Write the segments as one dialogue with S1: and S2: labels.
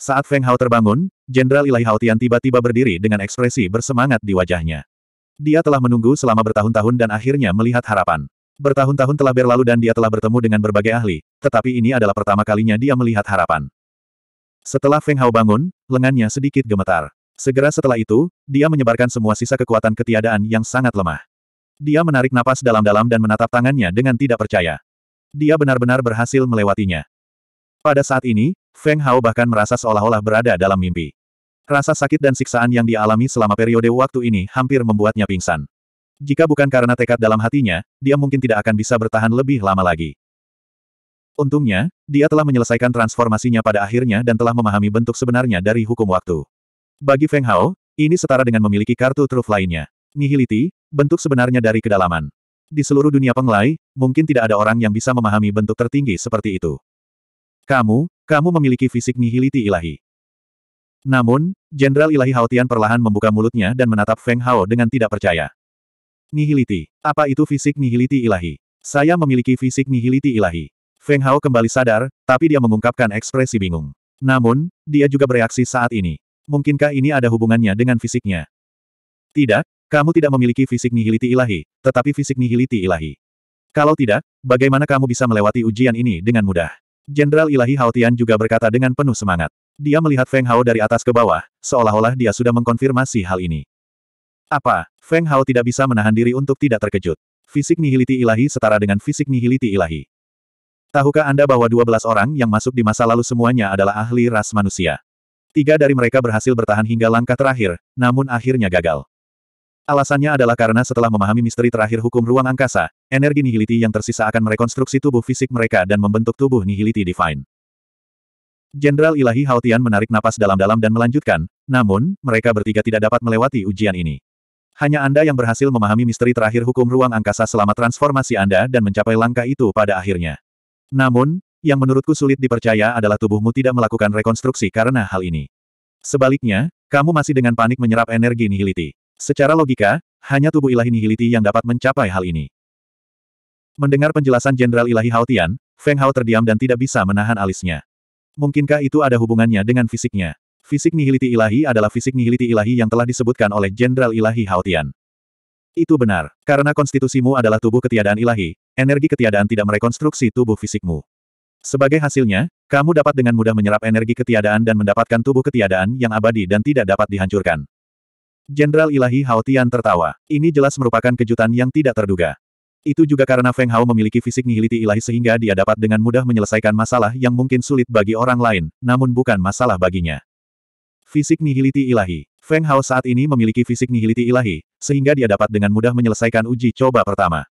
S1: Saat Feng Hao terbangun, Jenderal Ilahi Haotian tiba-tiba berdiri dengan ekspresi bersemangat di wajahnya. Dia telah menunggu selama bertahun-tahun dan akhirnya melihat harapan. Bertahun-tahun telah berlalu dan dia telah bertemu dengan berbagai ahli, tetapi ini adalah pertama kalinya dia melihat harapan. Setelah Feng Hao bangun, lengannya sedikit gemetar. Segera setelah itu, dia menyebarkan semua sisa kekuatan ketiadaan yang sangat lemah. Dia menarik napas dalam-dalam dan menatap tangannya dengan tidak percaya. Dia benar-benar berhasil melewatinya. Pada saat ini, Feng Hao bahkan merasa seolah-olah berada dalam mimpi. Rasa sakit dan siksaan yang dialami selama periode waktu ini hampir membuatnya pingsan. Jika bukan karena tekad dalam hatinya, dia mungkin tidak akan bisa bertahan lebih lama lagi. Untungnya, dia telah menyelesaikan transformasinya pada akhirnya dan telah memahami bentuk sebenarnya dari hukum waktu. Bagi Feng Hao, ini setara dengan memiliki kartu truf lainnya. Nihiliti, bentuk sebenarnya dari kedalaman. Di seluruh dunia penglai, mungkin tidak ada orang yang bisa memahami bentuk tertinggi seperti itu. Kamu, kamu memiliki fisik nihiliti ilahi. Namun, Jenderal Ilahi Haotian perlahan membuka mulutnya dan menatap Feng Hao dengan tidak percaya. Nihiliti. Apa itu fisik nihiliti ilahi? Saya memiliki fisik nihiliti ilahi. Feng Hao kembali sadar, tapi dia mengungkapkan ekspresi bingung. Namun, dia juga bereaksi saat ini. Mungkinkah ini ada hubungannya dengan fisiknya? Tidak, kamu tidak memiliki fisik nihiliti ilahi, tetapi fisik nihiliti ilahi. Kalau tidak, bagaimana kamu bisa melewati ujian ini dengan mudah? Jenderal Ilahi Haotian juga berkata dengan penuh semangat. Dia melihat Feng Hao dari atas ke bawah, seolah-olah dia sudah mengkonfirmasi hal ini. Apa? Feng Hao tidak bisa menahan diri untuk tidak terkejut. Fisik nihiliti ilahi setara dengan fisik nihiliti ilahi. Tahukah Anda bahwa 12 orang yang masuk di masa lalu semuanya adalah ahli ras manusia? Tiga dari mereka berhasil bertahan hingga langkah terakhir, namun akhirnya gagal. Alasannya adalah karena setelah memahami misteri terakhir hukum ruang angkasa, Energi nihiliti yang tersisa akan merekonstruksi tubuh fisik mereka dan membentuk tubuh nihiliti divine. Jenderal Ilahi Haotian menarik napas dalam-dalam dan melanjutkan, namun, mereka bertiga tidak dapat melewati ujian ini. Hanya Anda yang berhasil memahami misteri terakhir hukum ruang angkasa selama transformasi Anda dan mencapai langkah itu pada akhirnya. Namun, yang menurutku sulit dipercaya adalah tubuhmu tidak melakukan rekonstruksi karena hal ini. Sebaliknya, kamu masih dengan panik menyerap energi nihiliti. Secara logika, hanya tubuh ilahi nihiliti yang dapat mencapai hal ini. Mendengar penjelasan Jenderal Ilahi Haotian, Feng Hao terdiam dan tidak bisa menahan alisnya. Mungkinkah itu ada hubungannya dengan fisiknya? Fisik nihiliti ilahi adalah fisik nihiliti ilahi yang telah disebutkan oleh Jenderal Ilahi Haotian. Itu benar, karena konstitusimu adalah tubuh ketiadaan ilahi, energi ketiadaan tidak merekonstruksi tubuh fisikmu. Sebagai hasilnya, kamu dapat dengan mudah menyerap energi ketiadaan dan mendapatkan tubuh ketiadaan yang abadi dan tidak dapat dihancurkan. Jenderal Ilahi Haotian tertawa. Ini jelas merupakan kejutan yang tidak terduga. Itu juga karena Feng Hao memiliki fisik nihiliti ilahi sehingga dia dapat dengan mudah menyelesaikan masalah yang mungkin sulit bagi orang lain, namun bukan masalah baginya. Fisik nihiliti ilahi. Feng Hao saat ini memiliki fisik nihiliti ilahi, sehingga dia dapat dengan mudah menyelesaikan uji coba pertama.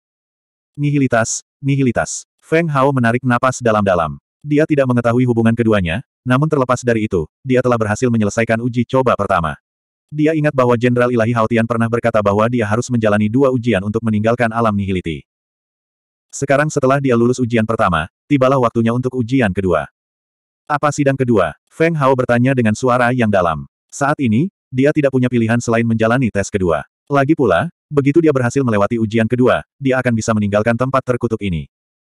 S1: Nihilitas, nihilitas. Feng Hao menarik napas dalam-dalam. Dia tidak mengetahui hubungan keduanya, namun terlepas dari itu, dia telah berhasil menyelesaikan uji coba pertama. Dia ingat bahwa Jenderal Ilahi Haotian pernah berkata bahwa dia harus menjalani dua ujian untuk meninggalkan alam nihiliti. Sekarang setelah dia lulus ujian pertama, tibalah waktunya untuk ujian kedua. Apa sidang kedua? Feng Hao bertanya dengan suara yang dalam. Saat ini, dia tidak punya pilihan selain menjalani tes kedua. Lagi pula, begitu dia berhasil melewati ujian kedua, dia akan bisa meninggalkan tempat terkutuk ini.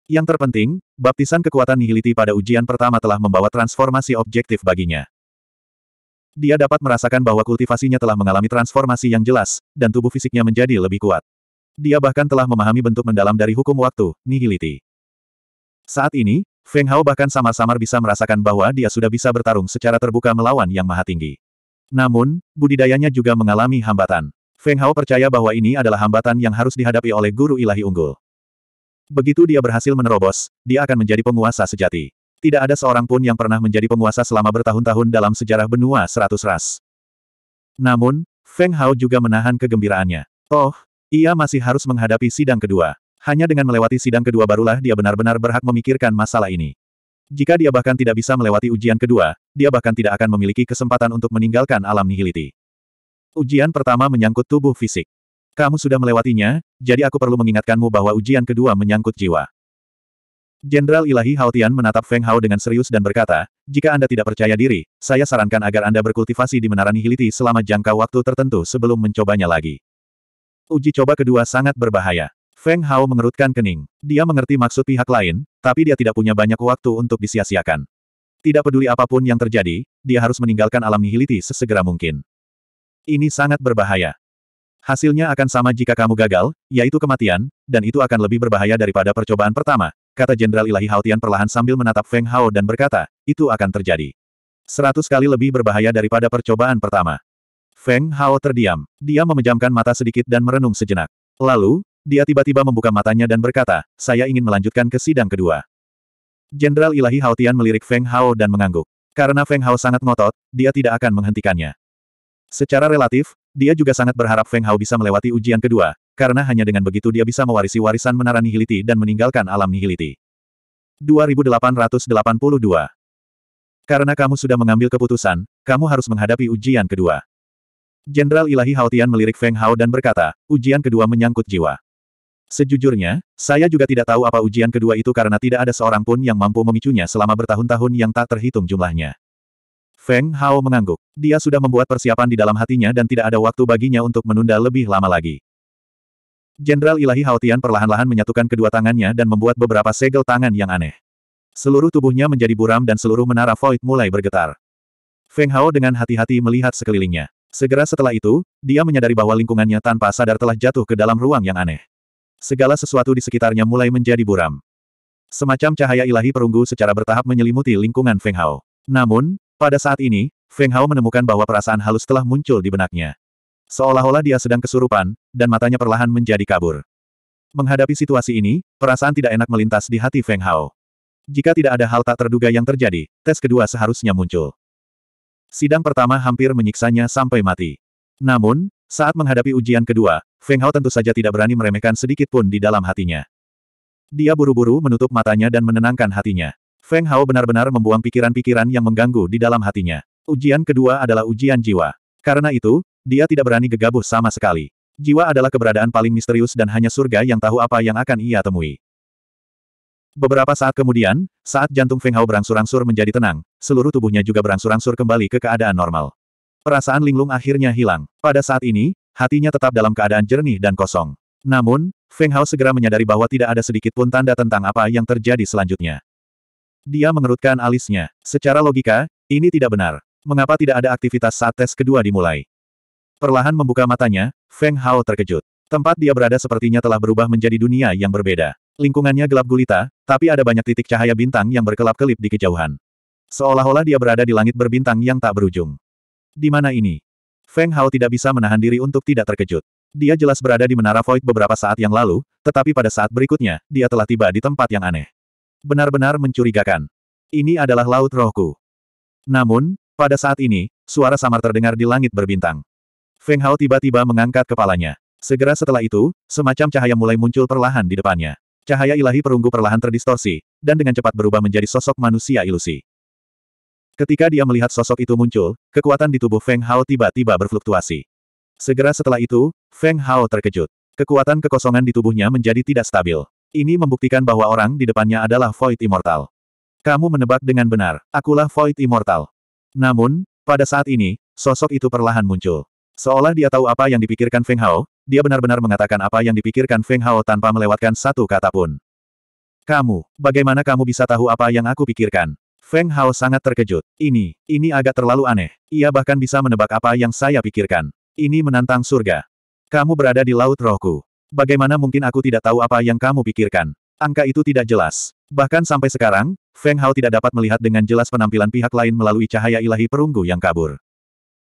S1: Yang terpenting, baptisan kekuatan nihiliti pada ujian pertama telah membawa transformasi objektif baginya. Dia dapat merasakan bahwa kultivasinya telah mengalami transformasi yang jelas, dan tubuh fisiknya menjadi lebih kuat. Dia bahkan telah memahami bentuk mendalam dari hukum waktu, nihiliti. Saat ini, Feng Hao bahkan samar-samar bisa merasakan bahwa dia sudah bisa bertarung secara terbuka melawan yang maha tinggi. Namun, budidayanya juga mengalami hambatan. Feng Hao percaya bahwa ini adalah hambatan yang harus dihadapi oleh guru ilahi unggul. Begitu dia berhasil menerobos, dia akan menjadi penguasa sejati. Tidak ada seorang pun yang pernah menjadi penguasa selama bertahun-tahun dalam sejarah benua seratus ras. Namun, Feng Hao juga menahan kegembiraannya. Oh, ia masih harus menghadapi sidang kedua. Hanya dengan melewati sidang kedua barulah dia benar-benar berhak memikirkan masalah ini. Jika dia bahkan tidak bisa melewati ujian kedua, dia bahkan tidak akan memiliki kesempatan untuk meninggalkan alam nihiliti. Ujian pertama menyangkut tubuh fisik. Kamu sudah melewatinya, jadi aku perlu mengingatkanmu bahwa ujian kedua menyangkut jiwa. Jenderal Ilahi Haotian menatap Feng Hao dengan serius dan berkata, jika Anda tidak percaya diri, saya sarankan agar Anda berkultivasi di Menara Nihiliti selama jangka waktu tertentu sebelum mencobanya lagi. Uji coba kedua sangat berbahaya. Feng Hao mengerutkan kening. Dia mengerti maksud pihak lain, tapi dia tidak punya banyak waktu untuk disia-siakan. Tidak peduli apapun yang terjadi, dia harus meninggalkan alam nihiliti sesegera mungkin. Ini sangat berbahaya. Hasilnya akan sama jika kamu gagal, yaitu kematian, dan itu akan lebih berbahaya daripada percobaan pertama, kata Jenderal Ilahi Haotian perlahan sambil menatap Feng Hao dan berkata, itu akan terjadi. Seratus kali lebih berbahaya daripada percobaan pertama. Feng Hao terdiam. Dia memejamkan mata sedikit dan merenung sejenak. Lalu, dia tiba-tiba membuka matanya dan berkata, saya ingin melanjutkan ke sidang kedua. Jenderal Ilahi Haotian melirik Feng Hao dan mengangguk. Karena Feng Hao sangat ngotot, dia tidak akan menghentikannya. Secara relatif, dia juga sangat berharap Feng Hao bisa melewati ujian kedua, karena hanya dengan begitu dia bisa mewarisi warisan menara nihiliti dan meninggalkan alam nihiliti. 2882 Karena kamu sudah mengambil keputusan, kamu harus menghadapi ujian kedua. Jenderal Ilahi Haotian melirik Feng Hao dan berkata, ujian kedua menyangkut jiwa. Sejujurnya, saya juga tidak tahu apa ujian kedua itu karena tidak ada seorang pun yang mampu memicunya selama bertahun-tahun yang tak terhitung jumlahnya. Feng Hao mengangguk. Dia sudah membuat persiapan di dalam hatinya dan tidak ada waktu baginya untuk menunda lebih lama lagi. Jenderal Ilahi Haotian perlahan-lahan menyatukan kedua tangannya dan membuat beberapa segel tangan yang aneh. Seluruh tubuhnya menjadi buram dan seluruh menara void mulai bergetar. Feng Hao dengan hati-hati melihat sekelilingnya. Segera setelah itu, dia menyadari bahwa lingkungannya tanpa sadar telah jatuh ke dalam ruang yang aneh. Segala sesuatu di sekitarnya mulai menjadi buram. Semacam cahaya ilahi perunggu secara bertahap menyelimuti lingkungan Feng Hao. Namun, pada saat ini, Feng Hao menemukan bahwa perasaan halus telah muncul di benaknya. Seolah-olah dia sedang kesurupan, dan matanya perlahan menjadi kabur. Menghadapi situasi ini, perasaan tidak enak melintas di hati Feng Hao. Jika tidak ada hal tak terduga yang terjadi, tes kedua seharusnya muncul. Sidang pertama hampir menyiksanya sampai mati. Namun, saat menghadapi ujian kedua, Feng Hao tentu saja tidak berani meremehkan sedikit pun di dalam hatinya. Dia buru-buru menutup matanya dan menenangkan hatinya. Feng Hao benar-benar membuang pikiran-pikiran yang mengganggu di dalam hatinya. Ujian kedua adalah ujian jiwa. Karena itu, dia tidak berani gegabah sama sekali. Jiwa adalah keberadaan paling misterius dan hanya surga yang tahu apa yang akan ia temui. Beberapa saat kemudian, saat jantung Feng Hao berangsur-angsur menjadi tenang, seluruh tubuhnya juga berangsur-angsur kembali ke keadaan normal. Perasaan linglung akhirnya hilang. Pada saat ini, hatinya tetap dalam keadaan jernih dan kosong. Namun, Feng Hao segera menyadari bahwa tidak ada sedikit pun tanda tentang apa yang terjadi selanjutnya. Dia mengerutkan alisnya. Secara logika, ini tidak benar. Mengapa tidak ada aktivitas saat tes kedua dimulai? Perlahan membuka matanya, Feng Hao terkejut. Tempat dia berada sepertinya telah berubah menjadi dunia yang berbeda. Lingkungannya gelap gulita, tapi ada banyak titik cahaya bintang yang berkelap-kelip di kejauhan. Seolah-olah dia berada di langit berbintang yang tak berujung. Di mana ini? Feng Hao tidak bisa menahan diri untuk tidak terkejut. Dia jelas berada di menara void beberapa saat yang lalu, tetapi pada saat berikutnya, dia telah tiba di tempat yang aneh benar-benar mencurigakan. Ini adalah laut rohku. Namun, pada saat ini, suara samar terdengar di langit berbintang. Feng Hao tiba-tiba mengangkat kepalanya. Segera setelah itu, semacam cahaya mulai muncul perlahan di depannya. Cahaya ilahi perunggu perlahan terdistorsi, dan dengan cepat berubah menjadi sosok manusia ilusi. Ketika dia melihat sosok itu muncul, kekuatan di tubuh Feng Hao tiba-tiba berfluktuasi. Segera setelah itu, Feng Hao terkejut. Kekuatan kekosongan di tubuhnya menjadi tidak stabil. Ini membuktikan bahwa orang di depannya adalah Void Immortal. Kamu menebak dengan benar, akulah Void Immortal. Namun, pada saat ini, sosok itu perlahan muncul. Seolah dia tahu apa yang dipikirkan Feng Hao, dia benar-benar mengatakan apa yang dipikirkan Feng Hao tanpa melewatkan satu kata pun. Kamu, bagaimana kamu bisa tahu apa yang aku pikirkan? Feng Hao sangat terkejut. Ini, ini agak terlalu aneh. Ia bahkan bisa menebak apa yang saya pikirkan. Ini menantang surga. Kamu berada di laut rohku. Bagaimana mungkin aku tidak tahu apa yang kamu pikirkan? Angka itu tidak jelas. Bahkan sampai sekarang, Feng Hao tidak dapat melihat dengan jelas penampilan pihak lain melalui cahaya ilahi perunggu yang kabur.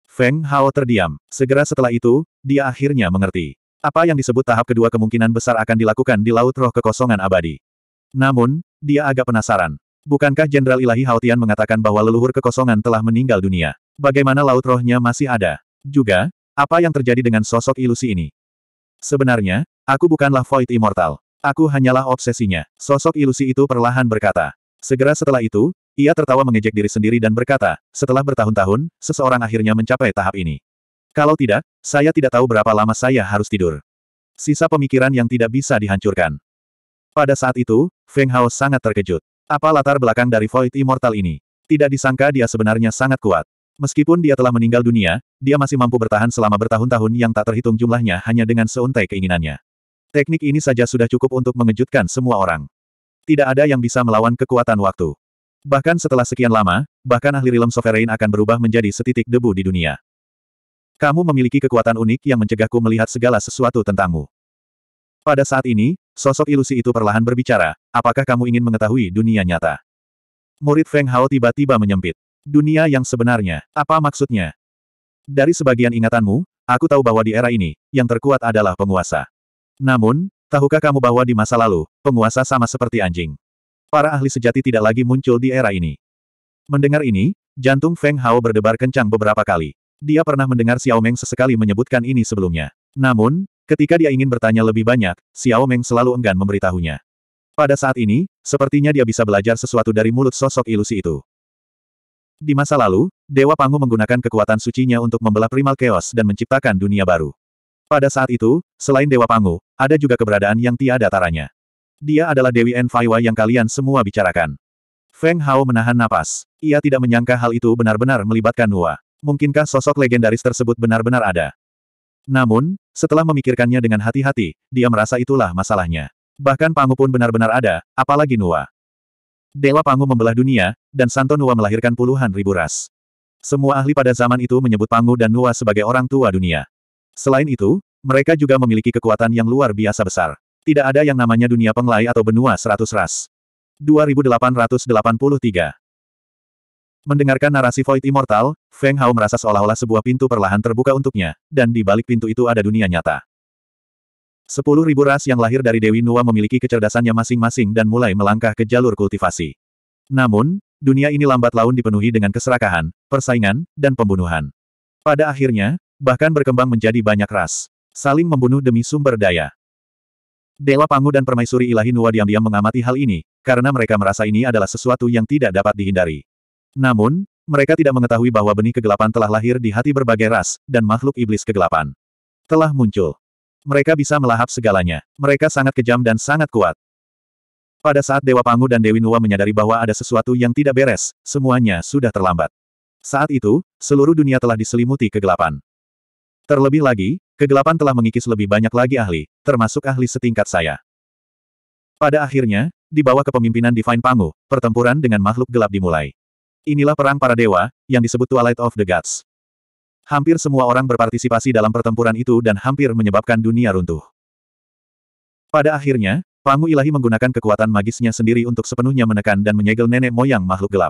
S1: Feng Hao terdiam. Segera setelah itu, dia akhirnya mengerti. Apa yang disebut tahap kedua kemungkinan besar akan dilakukan di Laut Roh Kekosongan Abadi. Namun, dia agak penasaran. Bukankah Jenderal Ilahi Hao Tian mengatakan bahwa leluhur kekosongan telah meninggal dunia? Bagaimana laut rohnya masih ada? Juga, apa yang terjadi dengan sosok ilusi ini? Sebenarnya, aku bukanlah Void Immortal. Aku hanyalah obsesinya. Sosok ilusi itu perlahan berkata. Segera setelah itu, ia tertawa mengejek diri sendiri dan berkata, setelah bertahun-tahun, seseorang akhirnya mencapai tahap ini. Kalau tidak, saya tidak tahu berapa lama saya harus tidur. Sisa pemikiran yang tidak bisa dihancurkan. Pada saat itu, Feng Hao sangat terkejut. Apa latar belakang dari Void Immortal ini? Tidak disangka dia sebenarnya sangat kuat. Meskipun dia telah meninggal dunia, dia masih mampu bertahan selama bertahun-tahun yang tak terhitung jumlahnya hanya dengan seuntai keinginannya. Teknik ini saja sudah cukup untuk mengejutkan semua orang. Tidak ada yang bisa melawan kekuatan waktu. Bahkan setelah sekian lama, bahkan ahli rilem sovereign akan berubah menjadi setitik debu di dunia. Kamu memiliki kekuatan unik yang mencegahku melihat segala sesuatu tentangmu. Pada saat ini, sosok ilusi itu perlahan berbicara, apakah kamu ingin mengetahui dunia nyata? Murid Feng Hao tiba-tiba menyempit. Dunia yang sebenarnya, apa maksudnya? Dari sebagian ingatanmu, aku tahu bahwa di era ini, yang terkuat adalah penguasa. Namun, tahukah kamu bahwa di masa lalu, penguasa sama seperti anjing? Para ahli sejati tidak lagi muncul di era ini. Mendengar ini, jantung Feng Hao berdebar kencang beberapa kali. Dia pernah mendengar Xiao Meng sesekali menyebutkan ini sebelumnya. Namun, ketika dia ingin bertanya lebih banyak, Xiao Meng selalu enggan memberitahunya. Pada saat ini, sepertinya dia bisa belajar sesuatu dari mulut sosok ilusi itu. Di masa lalu, Dewa Pangu menggunakan kekuatan sucinya untuk membelah primal chaos dan menciptakan dunia baru. Pada saat itu, selain Dewa Pangu, ada juga keberadaan yang tiada taranya. Dia adalah Dewi Enfaiwa yang kalian semua bicarakan. Feng Hao menahan napas. Ia tidak menyangka hal itu benar-benar melibatkan Nua. Mungkinkah sosok legendaris tersebut benar-benar ada? Namun, setelah memikirkannya dengan hati-hati, dia merasa itulah masalahnya. Bahkan Pangu pun benar-benar ada, apalagi Nua. Dewa Pangu membelah dunia, dan Santo Nuwa melahirkan puluhan ribu ras. Semua ahli pada zaman itu menyebut Pangu dan Nuwa sebagai orang tua dunia. Selain itu, mereka juga memiliki kekuatan yang luar biasa besar. Tidak ada yang namanya dunia penglai atau benua seratus ras. 2883 Mendengarkan narasi Void Immortal, Feng Hao merasa seolah-olah sebuah pintu perlahan terbuka untuknya, dan di balik pintu itu ada dunia nyata. Sepuluh ribu ras yang lahir dari Dewi Nua memiliki kecerdasannya masing-masing dan mulai melangkah ke jalur kultivasi. Namun, dunia ini lambat laun dipenuhi dengan keserakahan, persaingan, dan pembunuhan. Pada akhirnya, bahkan berkembang menjadi banyak ras. Saling membunuh demi sumber daya. Dewa Pangu dan Permaisuri Ilahi Nua diam-diam mengamati hal ini, karena mereka merasa ini adalah sesuatu yang tidak dapat dihindari. Namun, mereka tidak mengetahui bahwa benih kegelapan telah lahir di hati berbagai ras, dan makhluk iblis kegelapan telah muncul. Mereka bisa melahap segalanya. Mereka sangat kejam dan sangat kuat. Pada saat Dewa Pangu dan Dewi Nuwa menyadari bahwa ada sesuatu yang tidak beres, semuanya sudah terlambat. Saat itu, seluruh dunia telah diselimuti kegelapan. Terlebih lagi, kegelapan telah mengikis lebih banyak lagi ahli, termasuk ahli setingkat saya. Pada akhirnya, di bawah kepemimpinan Divine Pangu, pertempuran dengan makhluk gelap dimulai. Inilah perang para dewa, yang disebut Twilight of the Gods. Hampir semua orang berpartisipasi dalam pertempuran itu dan hampir menyebabkan dunia runtuh. Pada akhirnya, Pangu Ilahi menggunakan kekuatan magisnya sendiri untuk sepenuhnya menekan dan menyegel nenek moyang makhluk gelap.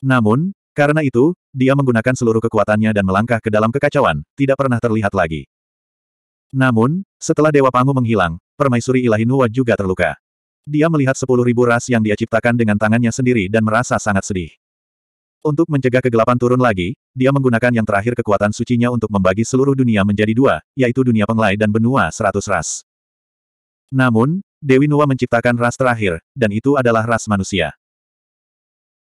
S1: Namun, karena itu, dia menggunakan seluruh kekuatannya dan melangkah ke dalam kekacauan, tidak pernah terlihat lagi. Namun, setelah Dewa Pangu menghilang, Permaisuri Ilahi Nuwa juga terluka. Dia melihat sepuluh ribu ras yang dia ciptakan dengan tangannya sendiri dan merasa sangat sedih. Untuk mencegah kegelapan turun lagi, dia menggunakan yang terakhir kekuatan sucinya untuk membagi seluruh dunia menjadi dua, yaitu dunia penglai dan benua seratus ras. Namun, Dewi Nua menciptakan ras terakhir, dan itu adalah ras manusia.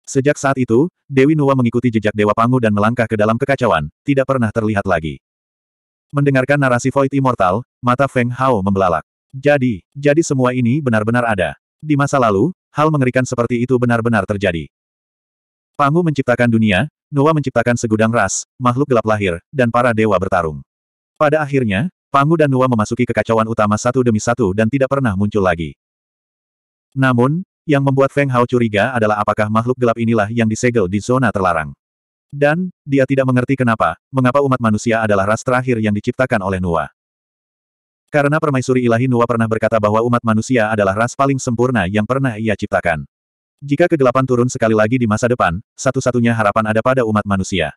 S1: Sejak saat itu, Dewi Nua mengikuti jejak Dewa Pangu dan melangkah ke dalam kekacauan, tidak pernah terlihat lagi. Mendengarkan narasi Void Immortal, mata Feng Hao membelalak. Jadi, jadi semua ini benar-benar ada. Di masa lalu, hal mengerikan seperti itu benar-benar terjadi. Pangu menciptakan dunia, Noah menciptakan segudang ras, makhluk gelap lahir, dan para dewa bertarung. Pada akhirnya, Pangu dan Noah memasuki kekacauan utama satu demi satu dan tidak pernah muncul lagi. Namun, yang membuat Feng Hao curiga adalah apakah makhluk gelap inilah yang disegel di zona terlarang. Dan, dia tidak mengerti kenapa, mengapa umat manusia adalah ras terakhir yang diciptakan oleh Noah. Karena permaisuri ilahi Noah pernah berkata bahwa umat manusia adalah ras paling sempurna yang pernah ia ciptakan. Jika kegelapan turun sekali lagi di masa depan, satu-satunya harapan ada pada umat manusia.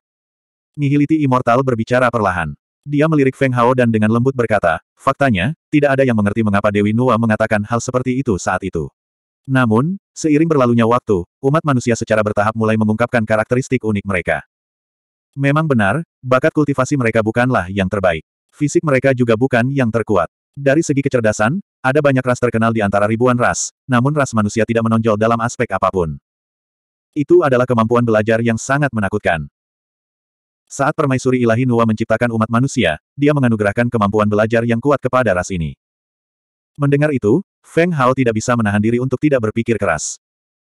S1: Nihiliti Immortal berbicara perlahan. Dia melirik Feng Hao dan dengan lembut berkata, faktanya, tidak ada yang mengerti mengapa Dewi Nuwa mengatakan hal seperti itu saat itu. Namun, seiring berlalunya waktu, umat manusia secara bertahap mulai mengungkapkan karakteristik unik mereka. Memang benar, bakat kultivasi mereka bukanlah yang terbaik. Fisik mereka juga bukan yang terkuat. Dari segi kecerdasan, ada banyak ras terkenal di antara ribuan ras, namun ras manusia tidak menonjol dalam aspek apapun. Itu adalah kemampuan belajar yang sangat menakutkan. Saat permaisuri ilahi Nuwa menciptakan umat manusia, dia menganugerahkan kemampuan belajar yang kuat kepada ras ini. Mendengar itu, Feng Hao tidak bisa menahan diri untuk tidak berpikir keras.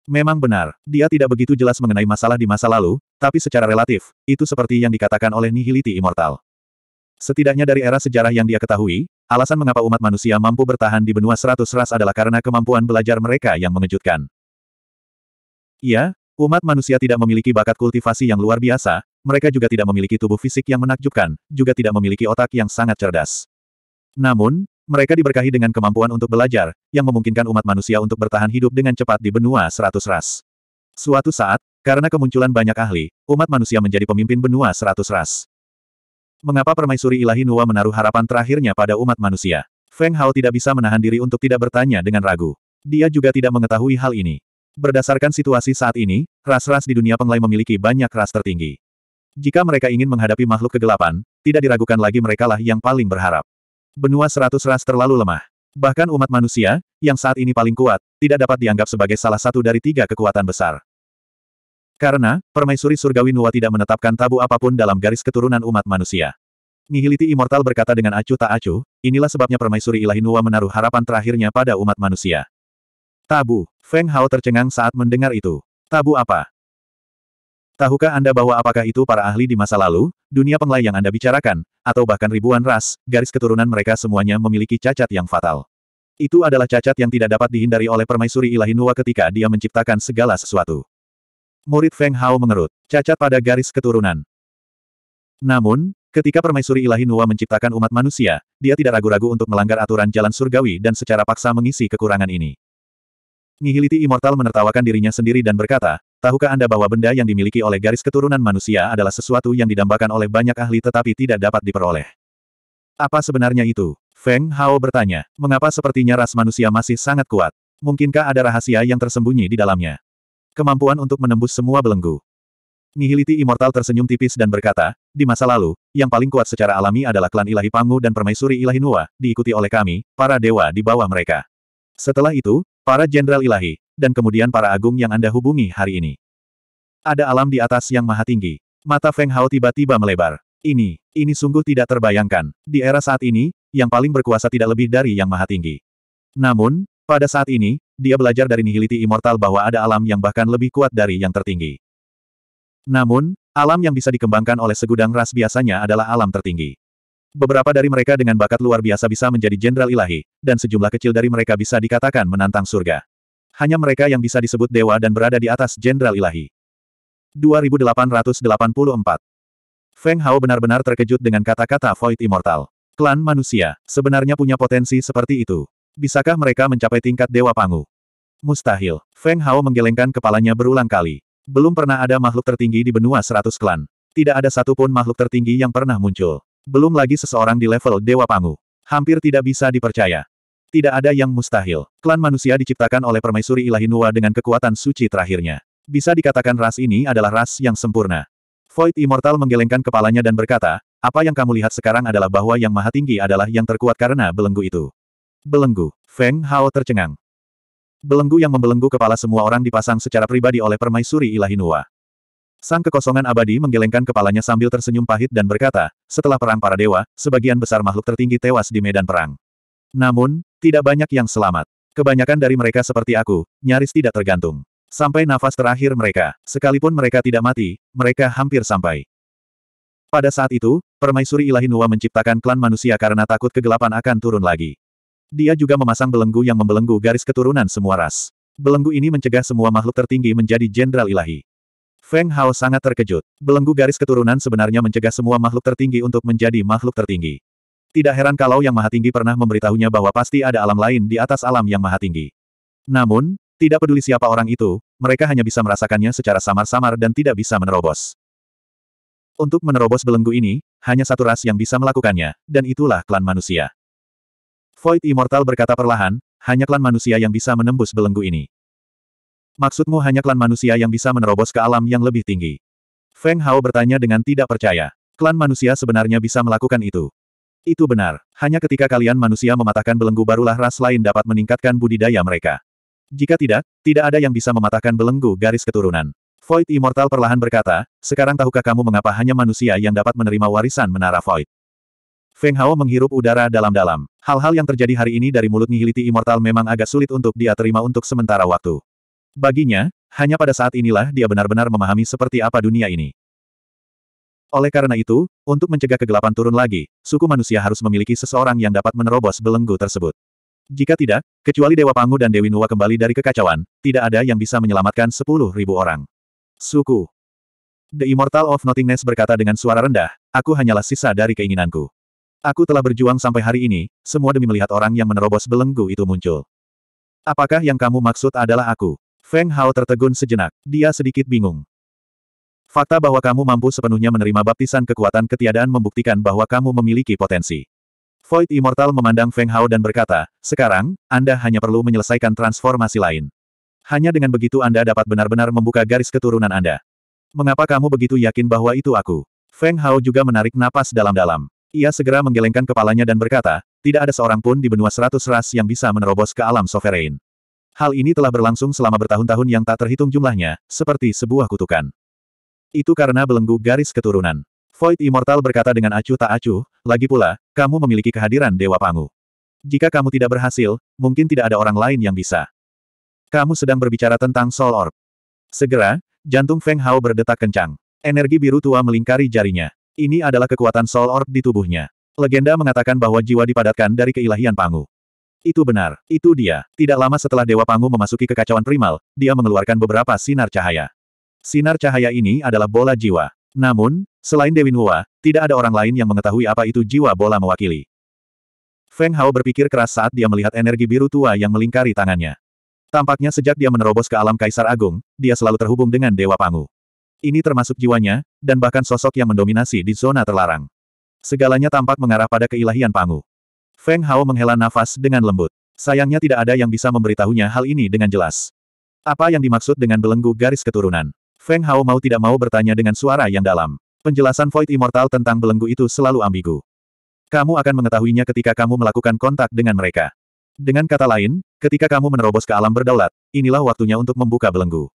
S1: Memang benar, dia tidak begitu jelas mengenai masalah di masa lalu, tapi secara relatif, itu seperti yang dikatakan oleh Nihiliti Immortal. Setidaknya dari era sejarah yang dia ketahui, alasan mengapa umat manusia mampu bertahan di benua seratus ras adalah karena kemampuan belajar mereka yang mengejutkan. Iya, umat manusia tidak memiliki bakat kultivasi yang luar biasa, mereka juga tidak memiliki tubuh fisik yang menakjubkan, juga tidak memiliki otak yang sangat cerdas. Namun, mereka diberkahi dengan kemampuan untuk belajar, yang memungkinkan umat manusia untuk bertahan hidup dengan cepat di benua seratus ras. Suatu saat, karena kemunculan banyak ahli, umat manusia menjadi pemimpin benua seratus ras. Mengapa permaisuri ilahi Nuwa menaruh harapan terakhirnya pada umat manusia? Feng Hao tidak bisa menahan diri untuk tidak bertanya dengan ragu. Dia juga tidak mengetahui hal ini. Berdasarkan situasi saat ini, ras-ras di dunia penglai memiliki banyak ras tertinggi. Jika mereka ingin menghadapi makhluk kegelapan, tidak diragukan lagi merekalah yang paling berharap. Benua seratus ras terlalu lemah. Bahkan umat manusia, yang saat ini paling kuat, tidak dapat dianggap sebagai salah satu dari tiga kekuatan besar. Karena, permaisuri surgawi Nuwa tidak menetapkan tabu apapun dalam garis keturunan umat manusia. Nihiliti Immortal berkata dengan acuh tak acuh, inilah sebabnya permaisuri ilahi Nuwa menaruh harapan terakhirnya pada umat manusia. Tabu, Feng Hao tercengang saat mendengar itu. Tabu apa? Tahukah Anda bahwa apakah itu para ahli di masa lalu, dunia penglai yang Anda bicarakan, atau bahkan ribuan ras, garis keturunan mereka semuanya memiliki cacat yang fatal. Itu adalah cacat yang tidak dapat dihindari oleh permaisuri ilahi Nuwa ketika dia menciptakan segala sesuatu. Murid Feng Hao mengerut, cacat pada garis keturunan. Namun, ketika permaisuri ilahi Nuwa menciptakan umat manusia, dia tidak ragu-ragu untuk melanggar aturan jalan surgawi dan secara paksa mengisi kekurangan ini. Nihiliti Immortal menertawakan dirinya sendiri dan berkata, tahukah Anda bahwa benda yang dimiliki oleh garis keturunan manusia adalah sesuatu yang didambakan oleh banyak ahli tetapi tidak dapat diperoleh? Apa sebenarnya itu? Feng Hao bertanya, mengapa sepertinya ras manusia masih sangat kuat? Mungkinkah ada rahasia yang tersembunyi di dalamnya? Kemampuan untuk menembus semua belenggu. Nihiliti Immortal tersenyum tipis dan berkata, di masa lalu, yang paling kuat secara alami adalah klan ilahi Pangu dan permaisuri ilahi Nuwa, diikuti oleh kami, para dewa di bawah mereka. Setelah itu, para jenderal ilahi, dan kemudian para agung yang Anda hubungi hari ini. Ada alam di atas yang maha tinggi. Mata Feng Hao tiba-tiba melebar. Ini, ini sungguh tidak terbayangkan. Di era saat ini, yang paling berkuasa tidak lebih dari yang maha tinggi. Namun, pada saat ini, dia belajar dari Nihiliti Immortal bahwa ada alam yang bahkan lebih kuat dari yang tertinggi. Namun, alam yang bisa dikembangkan oleh segudang ras biasanya adalah alam tertinggi. Beberapa dari mereka dengan bakat luar biasa bisa menjadi jenderal ilahi, dan sejumlah kecil dari mereka bisa dikatakan menantang surga. Hanya mereka yang bisa disebut dewa dan berada di atas jenderal ilahi. 2884 Feng Hao benar-benar terkejut dengan kata-kata Void Immortal. Klan manusia, sebenarnya punya potensi seperti itu bisakah mereka mencapai tingkat Dewa Pangu? Mustahil. Feng Hao menggelengkan kepalanya berulang kali. Belum pernah ada makhluk tertinggi di benua seratus klan. Tidak ada satupun makhluk tertinggi yang pernah muncul. Belum lagi seseorang di level Dewa Pangu. Hampir tidak bisa dipercaya. Tidak ada yang mustahil. Klan manusia diciptakan oleh permaisuri ilahi Nuwa dengan kekuatan suci terakhirnya. Bisa dikatakan ras ini adalah ras yang sempurna. Void Immortal menggelengkan kepalanya dan berkata, apa yang kamu lihat sekarang adalah bahwa yang maha tinggi adalah yang terkuat karena belenggu itu. Belenggu. Feng Hao tercengang. Belenggu yang membelenggu kepala semua orang dipasang secara pribadi oleh permaisuri ilahi Ilahinua. Sang kekosongan abadi menggelengkan kepalanya sambil tersenyum pahit dan berkata, setelah perang para dewa, sebagian besar makhluk tertinggi tewas di medan perang. Namun, tidak banyak yang selamat. Kebanyakan dari mereka seperti aku, nyaris tidak tergantung. Sampai nafas terakhir mereka, sekalipun mereka tidak mati, mereka hampir sampai. Pada saat itu, permaisuri ilahi Ilahinua menciptakan klan manusia karena takut kegelapan akan turun lagi. Dia juga memasang belenggu yang membelenggu garis keturunan semua ras. Belenggu ini mencegah semua makhluk tertinggi menjadi jenderal ilahi. Feng Hao sangat terkejut. Belenggu garis keturunan sebenarnya mencegah semua makhluk tertinggi untuk menjadi makhluk tertinggi. Tidak heran kalau Yang Maha Tinggi pernah memberitahunya bahwa pasti ada alam lain di atas alam Yang Maha Tinggi. Namun, tidak peduli siapa orang itu, mereka hanya bisa merasakannya secara samar-samar dan tidak bisa menerobos. Untuk menerobos belenggu ini, hanya satu ras yang bisa melakukannya, dan itulah klan manusia. Void Immortal berkata perlahan, hanya klan manusia yang bisa menembus belenggu ini. Maksudmu hanya klan manusia yang bisa menerobos ke alam yang lebih tinggi? Feng Hao bertanya dengan tidak percaya. Klan manusia sebenarnya bisa melakukan itu. Itu benar. Hanya ketika kalian manusia mematahkan belenggu barulah ras lain dapat meningkatkan budidaya mereka. Jika tidak, tidak ada yang bisa mematahkan belenggu garis keturunan. Void Immortal perlahan berkata, sekarang tahukah kamu mengapa hanya manusia yang dapat menerima warisan menara Void? Feng Hao menghirup udara dalam-dalam. Hal-hal yang terjadi hari ini dari mulut nihiliti immortal memang agak sulit untuk dia terima untuk sementara waktu. Baginya, hanya pada saat inilah dia benar-benar memahami seperti apa dunia ini. Oleh karena itu, untuk mencegah kegelapan turun lagi, suku manusia harus memiliki seseorang yang dapat menerobos belenggu tersebut. Jika tidak, kecuali Dewa Pangu dan Dewi Nuwa kembali dari kekacauan, tidak ada yang bisa menyelamatkan ribu orang. Suku. The Immortal of Nothingness berkata dengan suara rendah, aku hanyalah sisa dari keinginanku. Aku telah berjuang sampai hari ini, semua demi melihat orang yang menerobos belenggu itu muncul. Apakah yang kamu maksud adalah aku? Feng Hao tertegun sejenak, dia sedikit bingung. Fakta bahwa kamu mampu sepenuhnya menerima baptisan kekuatan ketiadaan membuktikan bahwa kamu memiliki potensi. Void Immortal memandang Feng Hao dan berkata, sekarang, Anda hanya perlu menyelesaikan transformasi lain. Hanya dengan begitu Anda dapat benar-benar membuka garis keturunan Anda. Mengapa kamu begitu yakin bahwa itu aku? Feng Hao juga menarik napas dalam-dalam. Ia segera menggelengkan kepalanya dan berkata, tidak ada seorang pun di benua seratus ras yang bisa menerobos ke alam sovereign. Hal ini telah berlangsung selama bertahun-tahun yang tak terhitung jumlahnya, seperti sebuah kutukan. Itu karena belenggu garis keturunan. Void Immortal berkata dengan acuh tak acuh, lagi pula, kamu memiliki kehadiran Dewa Pangu. Jika kamu tidak berhasil, mungkin tidak ada orang lain yang bisa. Kamu sedang berbicara tentang Soul Orb. Segera, jantung Feng Hao berdetak kencang. Energi biru tua melingkari jarinya. Ini adalah kekuatan Soul Orb di tubuhnya. Legenda mengatakan bahwa jiwa dipadatkan dari keilahian Pangu. Itu benar, itu dia. Tidak lama setelah Dewa Pangu memasuki kekacauan primal, dia mengeluarkan beberapa sinar cahaya. Sinar cahaya ini adalah bola jiwa. Namun, selain Dewin Hua, tidak ada orang lain yang mengetahui apa itu jiwa bola mewakili. Feng Hao berpikir keras saat dia melihat energi biru tua yang melingkari tangannya. Tampaknya sejak dia menerobos ke alam Kaisar Agung, dia selalu terhubung dengan Dewa Pangu. Ini termasuk jiwanya, dan bahkan sosok yang mendominasi di zona terlarang. Segalanya tampak mengarah pada keilahian Pangu. Feng Hao menghela nafas dengan lembut. Sayangnya tidak ada yang bisa memberitahunya hal ini dengan jelas. Apa yang dimaksud dengan belenggu garis keturunan? Feng Hao mau tidak mau bertanya dengan suara yang dalam. Penjelasan Void Immortal tentang belenggu itu selalu ambigu. Kamu akan mengetahuinya ketika kamu melakukan kontak dengan mereka. Dengan kata lain, ketika kamu menerobos ke alam berdaulat, inilah waktunya untuk membuka belenggu.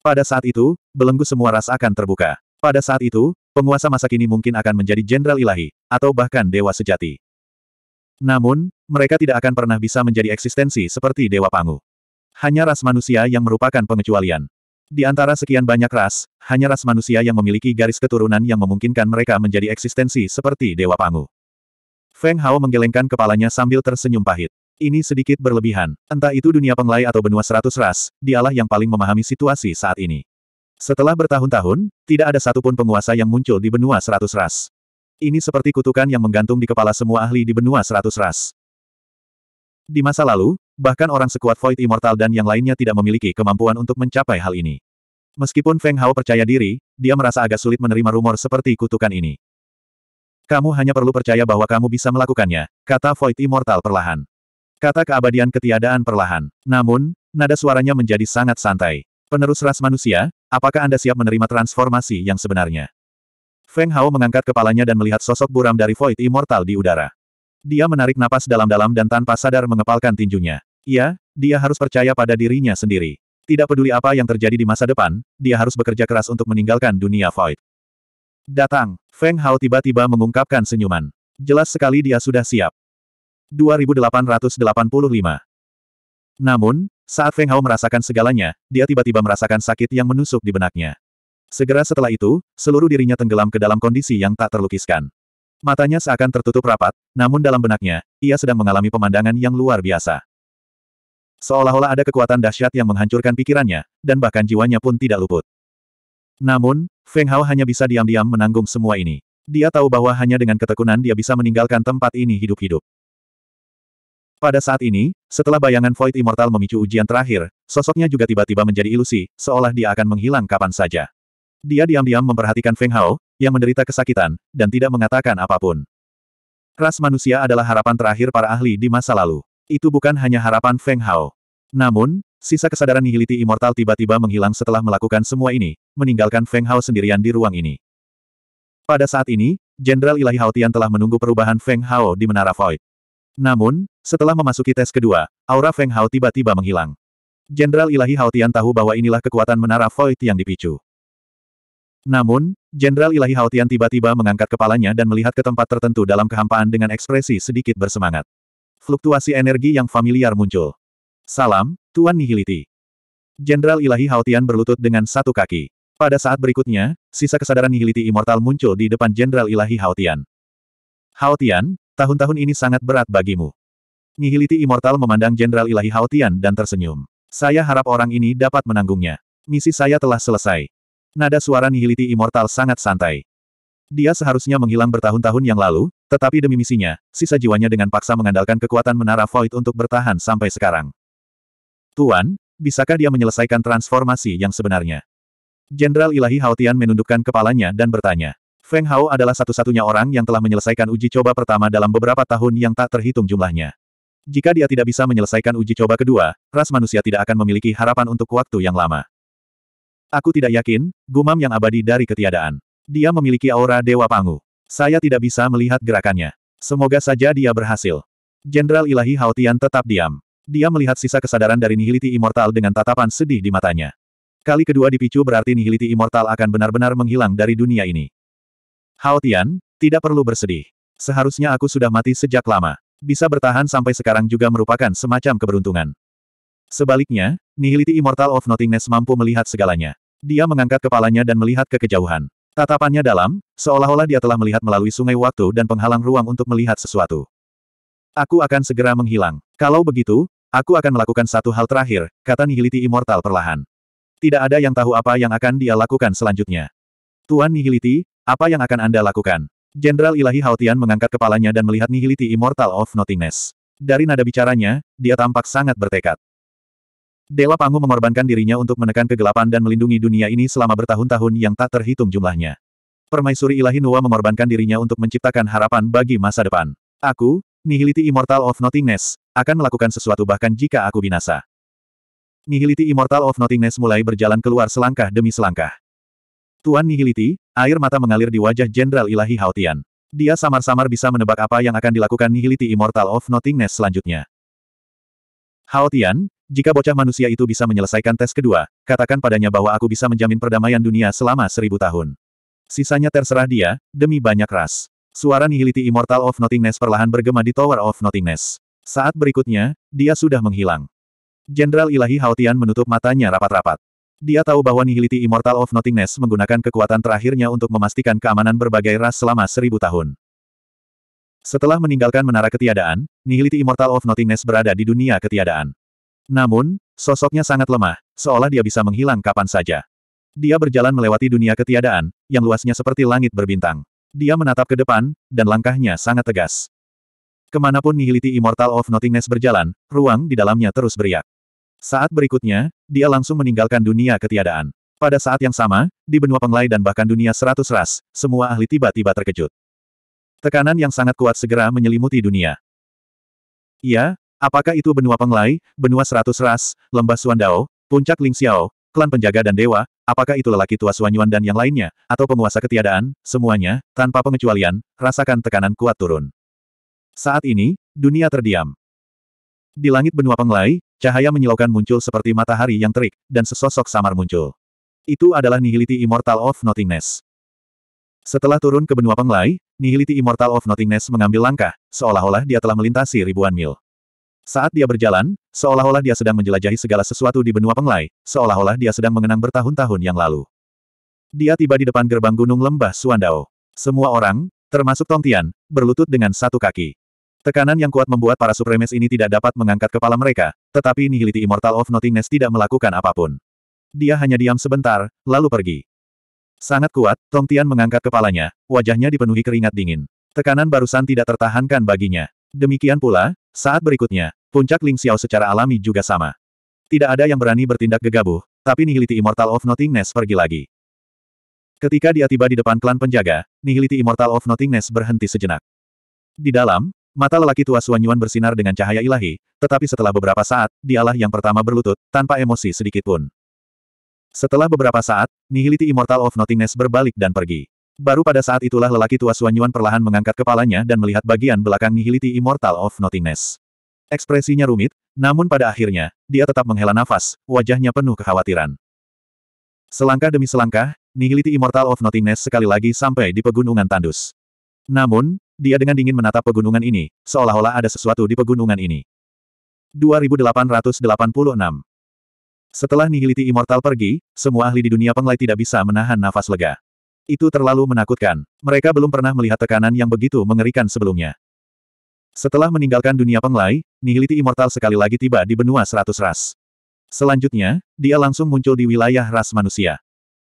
S1: Pada saat itu, belenggu semua ras akan terbuka. Pada saat itu, penguasa masa kini mungkin akan menjadi jenderal ilahi, atau bahkan dewa sejati. Namun, mereka tidak akan pernah bisa menjadi eksistensi seperti Dewa Pangu. Hanya ras manusia yang merupakan pengecualian. Di antara sekian banyak ras, hanya ras manusia yang memiliki garis keturunan yang memungkinkan mereka menjadi eksistensi seperti Dewa Pangu. Feng Hao menggelengkan kepalanya sambil tersenyum pahit. Ini sedikit berlebihan. Entah itu dunia penglai atau benua seratus ras, dialah yang paling memahami situasi saat ini. Setelah bertahun-tahun, tidak ada satupun penguasa yang muncul di benua seratus ras. Ini seperti kutukan yang menggantung di kepala semua ahli di benua seratus ras. Di masa lalu, bahkan orang sekuat Void Immortal dan yang lainnya tidak memiliki kemampuan untuk mencapai hal ini. Meskipun Feng Hao percaya diri, dia merasa agak sulit menerima rumor seperti kutukan ini. Kamu hanya perlu percaya bahwa kamu bisa melakukannya, kata Void Immortal perlahan. Kata keabadian ketiadaan perlahan. Namun, nada suaranya menjadi sangat santai. Penerus ras manusia, apakah Anda siap menerima transformasi yang sebenarnya? Feng Hao mengangkat kepalanya dan melihat sosok buram dari Void Immortal di udara. Dia menarik napas dalam-dalam dan tanpa sadar mengepalkan tinjunya. Iya, dia harus percaya pada dirinya sendiri. Tidak peduli apa yang terjadi di masa depan, dia harus bekerja keras untuk meninggalkan dunia Void. Datang, Feng Hao tiba-tiba mengungkapkan senyuman. Jelas sekali dia sudah siap. 2885. Namun, saat Feng Hao merasakan segalanya, dia tiba-tiba merasakan sakit yang menusuk di benaknya. Segera setelah itu, seluruh dirinya tenggelam ke dalam kondisi yang tak terlukiskan. Matanya seakan tertutup rapat, namun dalam benaknya, ia sedang mengalami pemandangan yang luar biasa. Seolah-olah ada kekuatan dahsyat yang menghancurkan pikirannya, dan bahkan jiwanya pun tidak luput. Namun, Feng Hao hanya bisa diam-diam menanggung semua ini. Dia tahu bahwa hanya dengan ketekunan dia bisa meninggalkan tempat ini hidup-hidup. Pada saat ini, setelah bayangan Void Immortal memicu ujian terakhir, sosoknya juga tiba-tiba menjadi ilusi, seolah dia akan menghilang kapan saja. Dia diam-diam memperhatikan Feng Hao, yang menderita kesakitan, dan tidak mengatakan apapun. Ras manusia adalah harapan terakhir para ahli di masa lalu. Itu bukan hanya harapan Feng Hao. Namun, sisa kesadaran nihiliti immortal tiba-tiba menghilang setelah melakukan semua ini, meninggalkan Feng Hao sendirian di ruang ini. Pada saat ini, Jenderal Ilahi Haotian telah menunggu perubahan Feng Hao di Menara Void. Namun, setelah memasuki tes kedua, aura Feng Hao tiba-tiba menghilang. Jenderal Ilahi Haotian tahu bahwa inilah kekuatan menara Void yang dipicu. Namun, Jenderal Ilahi Haotian tiba-tiba mengangkat kepalanya dan melihat ke tempat tertentu dalam kehampaan dengan ekspresi sedikit bersemangat. Fluktuasi energi yang familiar muncul. Salam, Tuan Nihiliti. Jenderal Ilahi Haotian berlutut dengan satu kaki. Pada saat berikutnya, sisa kesadaran Nihiliti Immortal muncul di depan Jenderal Ilahi Haotian. Haotian, tahun-tahun ini sangat berat bagimu. Nihiliti Immortal memandang Jenderal Ilahi Haotian dan tersenyum. Saya harap orang ini dapat menanggungnya. Misi saya telah selesai. Nada suara Nihiliti Immortal sangat santai. Dia seharusnya menghilang bertahun-tahun yang lalu, tetapi demi misinya, sisa jiwanya dengan paksa mengandalkan kekuatan menara void untuk bertahan sampai sekarang. Tuan, bisakah dia menyelesaikan transformasi yang sebenarnya? Jenderal Ilahi Haotian menundukkan kepalanya dan bertanya. Feng Hao adalah satu-satunya orang yang telah menyelesaikan uji coba pertama dalam beberapa tahun yang tak terhitung jumlahnya. Jika dia tidak bisa menyelesaikan uji coba kedua, ras manusia tidak akan memiliki harapan untuk waktu yang lama. Aku tidak yakin, gumam yang abadi dari ketiadaan. Dia memiliki aura Dewa Pangu. Saya tidak bisa melihat gerakannya. Semoga saja dia berhasil. Jenderal Ilahi Haotian tetap diam. Dia melihat sisa kesadaran dari Nihiliti Immortal dengan tatapan sedih di matanya. Kali kedua dipicu berarti Nihiliti Immortal akan benar-benar menghilang dari dunia ini. Hao Tian, tidak perlu bersedih. Seharusnya aku sudah mati sejak lama. Bisa bertahan sampai sekarang juga merupakan semacam keberuntungan. Sebaliknya, Nihiliti Immortal of Nothingness mampu melihat segalanya. Dia mengangkat kepalanya dan melihat ke kejauhan. Tatapannya dalam, seolah-olah dia telah melihat melalui sungai waktu dan penghalang ruang untuk melihat sesuatu. Aku akan segera menghilang. Kalau begitu, aku akan melakukan satu hal terakhir, kata Nihiliti Immortal perlahan. Tidak ada yang tahu apa yang akan dia lakukan selanjutnya. Tuan Nihiliti. Apa yang akan Anda lakukan? Jenderal Ilahi Haotian mengangkat kepalanya dan melihat Nihiliti Immortal of Nothingness. Dari nada bicaranya, dia tampak sangat bertekad. Dewa Pangu mengorbankan dirinya untuk menekan kegelapan dan melindungi dunia ini selama bertahun-tahun yang tak terhitung jumlahnya. Permaisuri Ilahi Nuwa mengorbankan dirinya untuk menciptakan harapan bagi masa depan. Aku, Nihiliti Immortal of Nothingness, akan melakukan sesuatu bahkan jika aku binasa. Nihiliti Immortal of Nothingness mulai berjalan keluar selangkah demi selangkah. Tuan Nihiliti, air mata mengalir di wajah Jenderal Ilahi Hautian. Dia samar-samar bisa menebak apa yang akan dilakukan Nihiliti Immortal of Nothingness selanjutnya. Hautian, jika bocah manusia itu bisa menyelesaikan tes kedua, katakan padanya bahwa aku bisa menjamin perdamaian dunia selama seribu tahun. Sisanya terserah dia, demi banyak ras. Suara Nihiliti Immortal of Nothingness perlahan bergema di Tower of Nothingness. Saat berikutnya, dia sudah menghilang. Jenderal Ilahi Hautian menutup matanya rapat-rapat. Dia tahu bahwa Nihility Immortal of Nothingness menggunakan kekuatan terakhirnya untuk memastikan keamanan berbagai ras selama seribu tahun. Setelah meninggalkan menara ketiadaan, Nihility Immortal of Nothingness berada di dunia ketiadaan. Namun, sosoknya sangat lemah, seolah dia bisa menghilang kapan saja. Dia berjalan melewati dunia ketiadaan, yang luasnya seperti langit berbintang. Dia menatap ke depan, dan langkahnya sangat tegas. Kemanapun Nihility Immortal of Nothingness berjalan, ruang di dalamnya terus beriak. Saat berikutnya, dia langsung meninggalkan dunia ketiadaan. Pada saat yang sama, di benua penglai dan bahkan dunia seratus ras, semua ahli tiba-tiba terkejut. Tekanan yang sangat kuat segera menyelimuti dunia. Iya, apakah itu benua penglai, benua seratus ras, lembah Suandao, puncak Ling Xiao, klan penjaga dan dewa, apakah itu lelaki tua Suanyuan dan yang lainnya, atau penguasa ketiadaan, semuanya, tanpa pengecualian, rasakan tekanan kuat turun. Saat ini, dunia terdiam. Di langit benua penglai, Cahaya menyilaukan muncul seperti matahari yang terik, dan sesosok samar muncul. Itu adalah Nihility Immortal of Nothingness. Setelah turun ke benua penglai, Nihility Immortal of Nothingness mengambil langkah, seolah-olah dia telah melintasi ribuan mil. Saat dia berjalan, seolah-olah dia sedang menjelajahi segala sesuatu di benua penglai, seolah-olah dia sedang mengenang bertahun-tahun yang lalu. Dia tiba di depan gerbang gunung lembah Suandao. Semua orang, termasuk Tongtian, berlutut dengan satu kaki. Tekanan yang kuat membuat para supremes ini tidak dapat mengangkat kepala mereka, tetapi nihiliti Immortal of Nothingness tidak melakukan apapun. Dia hanya diam sebentar, lalu pergi. Sangat kuat, Tong Tian mengangkat kepalanya, wajahnya dipenuhi keringat dingin. Tekanan barusan tidak tertahankan baginya. Demikian pula, saat berikutnya, puncak Ling Xiao secara alami juga sama. Tidak ada yang berani bertindak gegabah, tapi nihiliti Immortal of Nothingness pergi lagi. Ketika dia tiba di depan klan penjaga, nihiliti Immortal of Nothingness berhenti sejenak. Di dalam, Mata lelaki tua Suanyuan bersinar dengan cahaya ilahi, tetapi setelah beberapa saat, dialah yang pertama berlutut, tanpa emosi sedikitpun. Setelah beberapa saat, Nihility Immortal of Nothingness berbalik dan pergi. Baru pada saat itulah lelaki tua Suanyuan perlahan mengangkat kepalanya dan melihat bagian belakang Nihility Immortal of Nothingness. Ekspresinya rumit, namun pada akhirnya, dia tetap menghela nafas, wajahnya penuh kekhawatiran. Selangkah demi selangkah, Nihility Immortal of Nothingness sekali lagi sampai di pegunungan tandus. Namun, dia dengan dingin menatap pegunungan ini, seolah-olah ada sesuatu di pegunungan ini. 2886 Setelah Nihiliti Immortal pergi, semua ahli di dunia penglai tidak bisa menahan nafas lega. Itu terlalu menakutkan. Mereka belum pernah melihat tekanan yang begitu mengerikan sebelumnya. Setelah meninggalkan dunia penglai, Nihiliti Immortal sekali lagi tiba di benua seratus ras. Selanjutnya, dia langsung muncul di wilayah ras manusia.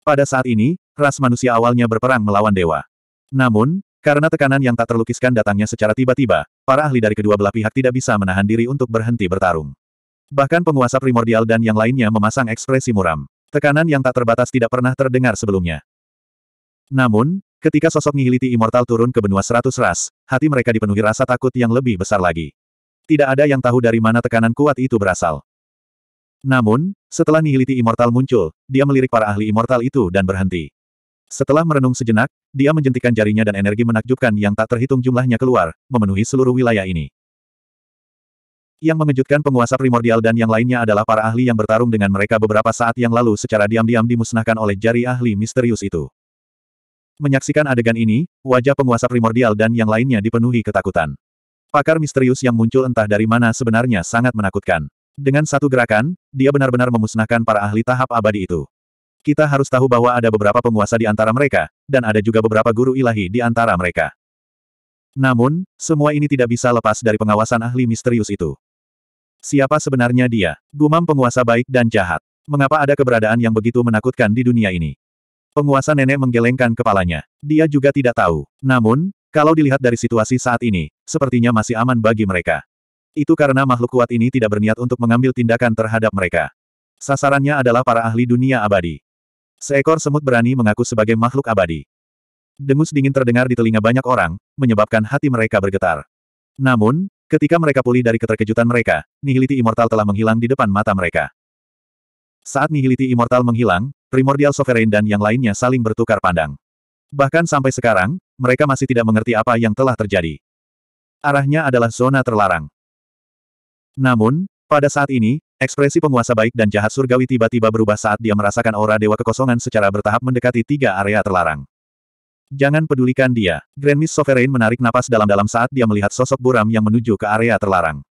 S1: Pada saat ini, ras manusia awalnya berperang melawan dewa. Namun, karena tekanan yang tak terlukiskan datangnya secara tiba-tiba, para ahli dari kedua belah pihak tidak bisa menahan diri untuk berhenti bertarung. Bahkan penguasa primordial dan yang lainnya memasang ekspresi muram. Tekanan yang tak terbatas tidak pernah terdengar sebelumnya. Namun, ketika sosok nihiliti immortal turun ke benua seratus ras, hati mereka dipenuhi rasa takut yang lebih besar lagi. Tidak ada yang tahu dari mana tekanan kuat itu berasal. Namun, setelah nihiliti immortal muncul, dia melirik para ahli immortal itu dan berhenti. Setelah merenung sejenak, dia menjentikan jarinya dan energi menakjubkan yang tak terhitung jumlahnya keluar, memenuhi seluruh wilayah ini. Yang mengejutkan penguasa primordial dan yang lainnya adalah para ahli yang bertarung dengan mereka beberapa saat yang lalu secara diam-diam dimusnahkan oleh jari ahli misterius itu. Menyaksikan adegan ini, wajah penguasa primordial dan yang lainnya dipenuhi ketakutan. Pakar misterius yang muncul entah dari mana sebenarnya sangat menakutkan. Dengan satu gerakan, dia benar-benar memusnahkan para ahli tahap abadi itu. Kita harus tahu bahwa ada beberapa penguasa di antara mereka, dan ada juga beberapa guru ilahi di antara mereka. Namun, semua ini tidak bisa lepas dari pengawasan ahli misterius itu. Siapa sebenarnya dia? Gumam penguasa baik dan jahat. Mengapa ada keberadaan yang begitu menakutkan di dunia ini? Penguasa nenek menggelengkan kepalanya. Dia juga tidak tahu. Namun, kalau dilihat dari situasi saat ini, sepertinya masih aman bagi mereka. Itu karena makhluk kuat ini tidak berniat untuk mengambil tindakan terhadap mereka. Sasarannya adalah para ahli dunia abadi. Seekor semut berani mengaku sebagai makhluk abadi. Dengus dingin terdengar di telinga banyak orang, menyebabkan hati mereka bergetar. Namun, ketika mereka pulih dari keterkejutan mereka, nihiliti immortal telah menghilang di depan mata mereka. Saat nihiliti immortal menghilang, primordial sovereign dan yang lainnya saling bertukar pandang. Bahkan sampai sekarang, mereka masih tidak mengerti apa yang telah terjadi. Arahnya adalah zona terlarang. Namun, pada saat ini, Ekspresi penguasa baik dan jahat surgawi tiba-tiba berubah saat dia merasakan aura dewa kekosongan secara bertahap mendekati tiga area terlarang. Jangan pedulikan dia. Grand Miss Sovereign menarik napas dalam-dalam saat dia melihat sosok buram yang menuju ke area terlarang.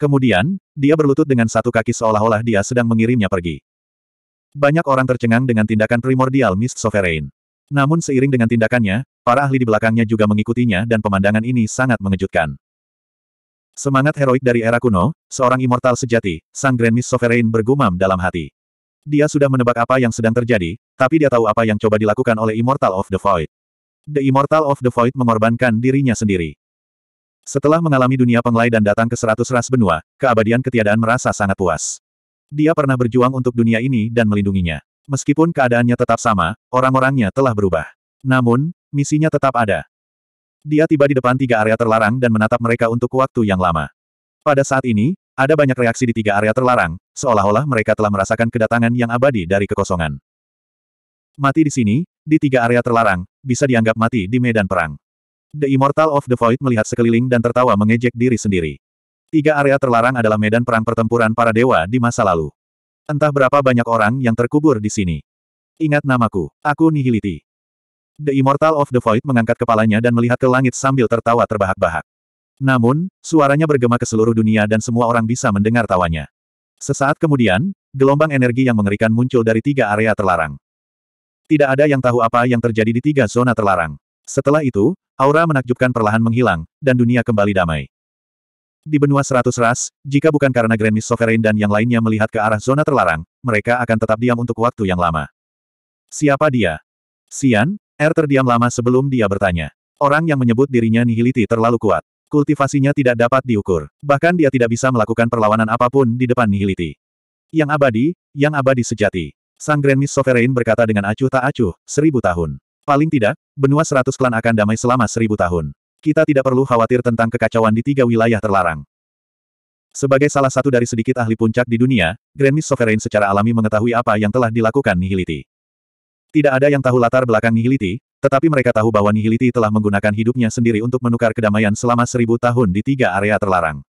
S1: Kemudian, dia berlutut dengan satu kaki seolah-olah dia sedang mengirimnya pergi. Banyak orang tercengang dengan tindakan primordial Miss Sovereign. Namun seiring dengan tindakannya, para ahli di belakangnya juga mengikutinya dan pemandangan ini sangat mengejutkan. Semangat heroik dari era kuno, seorang immortal sejati, sang Grand Miss Sovereign bergumam dalam hati. Dia sudah menebak apa yang sedang terjadi, tapi dia tahu apa yang coba dilakukan oleh Immortal of the Void. The Immortal of the Void mengorbankan dirinya sendiri. Setelah mengalami dunia penglai dan datang ke seratus ras benua, keabadian ketiadaan merasa sangat puas. Dia pernah berjuang untuk dunia ini dan melindunginya. Meskipun keadaannya tetap sama, orang-orangnya telah berubah. Namun, misinya tetap ada. Dia tiba di depan tiga area terlarang dan menatap mereka untuk waktu yang lama. Pada saat ini, ada banyak reaksi di tiga area terlarang, seolah-olah mereka telah merasakan kedatangan yang abadi dari kekosongan. Mati di sini, di tiga area terlarang, bisa dianggap mati di medan perang. The Immortal of the Void melihat sekeliling dan tertawa mengejek diri sendiri. Tiga area terlarang adalah medan perang pertempuran para dewa di masa lalu. Entah berapa banyak orang yang terkubur di sini. Ingat namaku, aku Nihiliti. The Immortal of the Void mengangkat kepalanya dan melihat ke langit sambil tertawa terbahak-bahak. Namun, suaranya bergema ke seluruh dunia dan semua orang bisa mendengar tawanya. Sesaat kemudian, gelombang energi yang mengerikan muncul dari tiga area terlarang. Tidak ada yang tahu apa yang terjadi di tiga zona terlarang. Setelah itu, aura menakjubkan perlahan menghilang, dan dunia kembali damai. Di benua seratus ras, jika bukan karena Grand Miss Sovereign dan yang lainnya melihat ke arah zona terlarang, mereka akan tetap diam untuk waktu yang lama. Siapa dia? Sian? Er terdiam lama sebelum dia bertanya. Orang yang menyebut dirinya nihiliti terlalu kuat. Kultivasinya tidak dapat diukur. Bahkan dia tidak bisa melakukan perlawanan apapun di depan nihiliti. Yang abadi, yang abadi sejati. Sang Grand Miss Sovereign berkata dengan acuh tak acuh, seribu tahun. Paling tidak, benua seratus klan akan damai selama seribu tahun. Kita tidak perlu khawatir tentang kekacauan di tiga wilayah terlarang. Sebagai salah satu dari sedikit ahli puncak di dunia, Grand Miss Sovereign secara alami mengetahui apa yang telah dilakukan Nihiliti. Tidak ada yang tahu latar belakang Nihiliti, tetapi mereka tahu bahwa Nihiliti telah menggunakan hidupnya sendiri untuk menukar kedamaian selama seribu tahun di tiga area terlarang.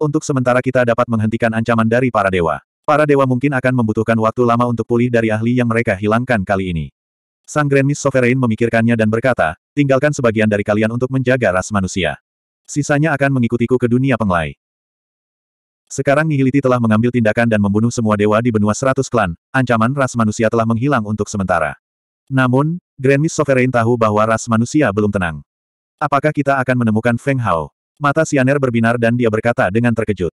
S1: Untuk sementara kita dapat menghentikan ancaman dari para dewa. Para dewa mungkin akan membutuhkan waktu lama untuk pulih dari ahli yang mereka hilangkan kali ini. Sang Grand Miss Sovereign memikirkannya dan berkata, tinggalkan sebagian dari kalian untuk menjaga ras manusia. Sisanya akan mengikutiku ke dunia penglai. Sekarang Nihiliti telah mengambil tindakan dan membunuh semua dewa di benua seratus klan, ancaman ras manusia telah menghilang untuk sementara. Namun, Grand Miss Sovereign tahu bahwa ras manusia belum tenang. Apakah kita akan menemukan Feng Hao? Mata Sianer berbinar dan dia berkata dengan terkejut.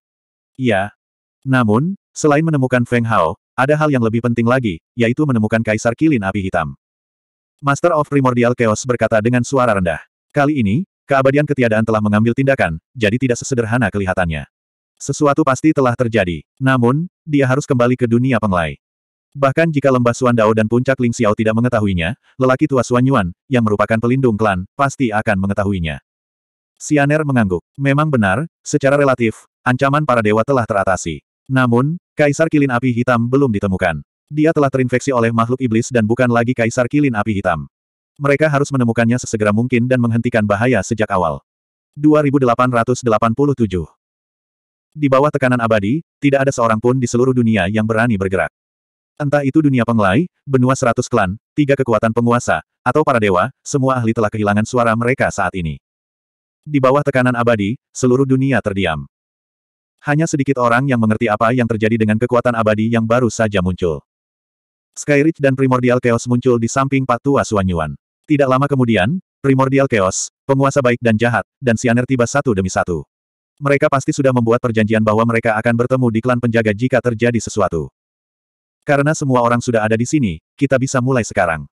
S1: Iya. Namun, selain menemukan Feng Hao, ada hal yang lebih penting lagi, yaitu menemukan Kaisar Kilin Api Hitam. Master of Primordial Chaos berkata dengan suara rendah. Kali ini, keabadian ketiadaan telah mengambil tindakan, jadi tidak sesederhana kelihatannya. Sesuatu pasti telah terjadi. Namun, dia harus kembali ke dunia penglai. Bahkan jika lembah Suan Dao dan puncak Ling Xiao tidak mengetahuinya, lelaki tua Suan Yuan, yang merupakan pelindung klan, pasti akan mengetahuinya. Sianer mengangguk. Memang benar, secara relatif, ancaman para dewa telah teratasi. Namun, Kaisar Kilin Api Hitam belum ditemukan. Dia telah terinfeksi oleh makhluk iblis dan bukan lagi Kaisar Kilin Api Hitam. Mereka harus menemukannya sesegera mungkin dan menghentikan bahaya sejak awal. 2887 di bawah tekanan abadi, tidak ada seorang pun di seluruh dunia yang berani bergerak. Entah itu dunia penglai, benua seratus klan, tiga kekuatan penguasa, atau para dewa, semua ahli telah kehilangan suara mereka saat ini. Di bawah tekanan abadi, seluruh dunia terdiam. Hanya sedikit orang yang mengerti apa yang terjadi dengan kekuatan abadi yang baru saja muncul. Skyridge dan Primordial Chaos muncul di samping Patua Suanyuan. Tidak lama kemudian, Primordial Chaos, penguasa baik dan jahat, dan Sianer tiba satu demi satu. Mereka pasti sudah membuat perjanjian bahwa mereka akan bertemu di klan penjaga jika terjadi sesuatu. Karena semua orang sudah ada di sini, kita bisa mulai sekarang.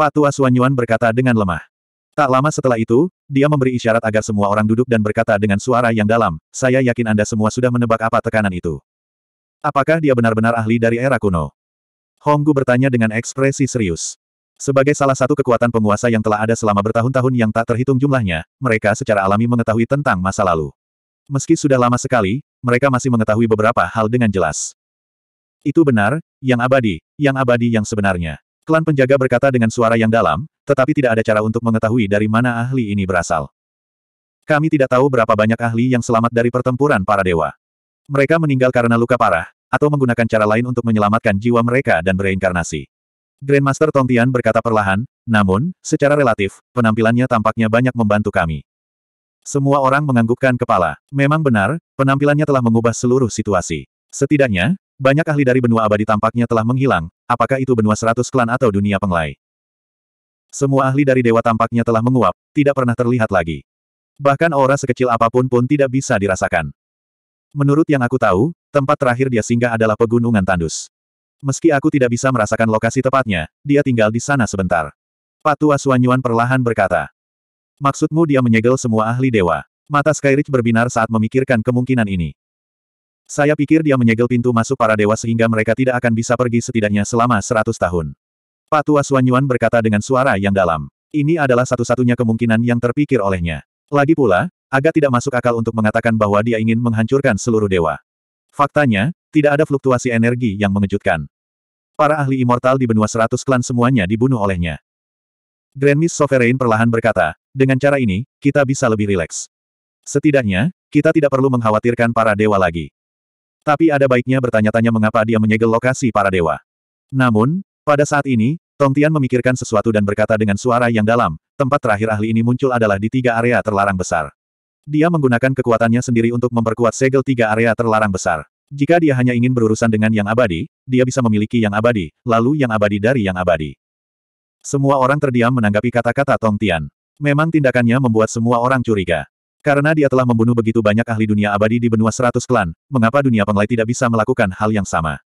S1: Patua Yuan berkata dengan lemah. Tak lama setelah itu, dia memberi isyarat agar semua orang duduk dan berkata dengan suara yang dalam, saya yakin Anda semua sudah menebak apa tekanan itu. Apakah dia benar-benar ahli dari era kuno? Honggu bertanya dengan ekspresi serius. Sebagai salah satu kekuatan penguasa yang telah ada selama bertahun-tahun yang tak terhitung jumlahnya, mereka secara alami mengetahui tentang masa lalu. Meski sudah lama sekali, mereka masih mengetahui beberapa hal dengan jelas. Itu benar, yang abadi, yang abadi yang sebenarnya. Klan penjaga berkata dengan suara yang dalam, tetapi tidak ada cara untuk mengetahui dari mana ahli ini berasal. Kami tidak tahu berapa banyak ahli yang selamat dari pertempuran para dewa. Mereka meninggal karena luka parah, atau menggunakan cara lain untuk menyelamatkan jiwa mereka dan bereinkarnasi. Grandmaster Tongtian berkata perlahan, namun, secara relatif, penampilannya tampaknya banyak membantu kami. Semua orang menganggukkan kepala. Memang benar, penampilannya telah mengubah seluruh situasi. Setidaknya, banyak ahli dari benua abadi tampaknya telah menghilang, apakah itu benua seratus klan atau dunia penglai. Semua ahli dari dewa tampaknya telah menguap, tidak pernah terlihat lagi. Bahkan aura sekecil apapun pun tidak bisa dirasakan. Menurut yang aku tahu, tempat terakhir dia singgah adalah pegunungan tandus. Meski aku tidak bisa merasakan lokasi tepatnya, dia tinggal di sana sebentar. Patua Suanyuan perlahan berkata. Maksudmu dia menyegel semua ahli dewa? Mata Skyridge berbinar saat memikirkan kemungkinan ini. Saya pikir dia menyegel pintu masuk para dewa sehingga mereka tidak akan bisa pergi setidaknya selama seratus tahun. Patua Suanyuan berkata dengan suara yang dalam. Ini adalah satu-satunya kemungkinan yang terpikir olehnya. Lagi pula, agak tidak masuk akal untuk mengatakan bahwa dia ingin menghancurkan seluruh dewa. Faktanya, tidak ada fluktuasi energi yang mengejutkan. Para ahli immortal di benua seratus klan semuanya dibunuh olehnya. Grand Miss Sovereign perlahan berkata, dengan cara ini, kita bisa lebih rileks. Setidaknya, kita tidak perlu mengkhawatirkan para dewa lagi. Tapi ada baiknya bertanya-tanya mengapa dia menyegel lokasi para dewa. Namun, pada saat ini, Tong Tian memikirkan sesuatu dan berkata dengan suara yang dalam, tempat terakhir ahli ini muncul adalah di tiga area terlarang besar. Dia menggunakan kekuatannya sendiri untuk memperkuat segel tiga area terlarang besar. Jika dia hanya ingin berurusan dengan yang abadi, dia bisa memiliki yang abadi, lalu yang abadi dari yang abadi. Semua orang terdiam menanggapi kata-kata Tong Tian. Memang tindakannya membuat semua orang curiga. Karena dia telah membunuh begitu banyak ahli dunia abadi di benua seratus klan, mengapa dunia penglai tidak bisa melakukan hal yang sama?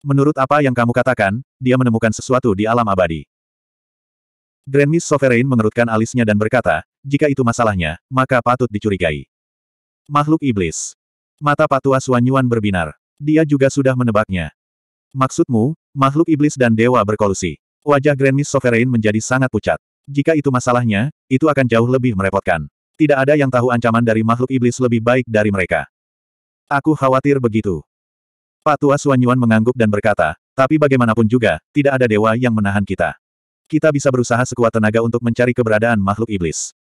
S1: Menurut apa yang kamu katakan, dia menemukan sesuatu di alam abadi. Grand Miss Sovereign mengerutkan alisnya dan berkata, jika itu masalahnya, maka patut dicurigai. Makhluk iblis. Mata patua Suan Yuan berbinar. Dia juga sudah menebaknya. Maksudmu, makhluk iblis dan dewa berkolusi. Wajah Grand Miss Sovereign menjadi sangat pucat. Jika itu masalahnya, itu akan jauh lebih merepotkan. Tidak ada yang tahu ancaman dari makhluk iblis lebih baik dari mereka. Aku khawatir begitu. Patua Suanyuan mengangguk dan berkata, tapi bagaimanapun juga, tidak ada dewa yang menahan kita. Kita bisa berusaha sekuat tenaga untuk mencari keberadaan makhluk iblis.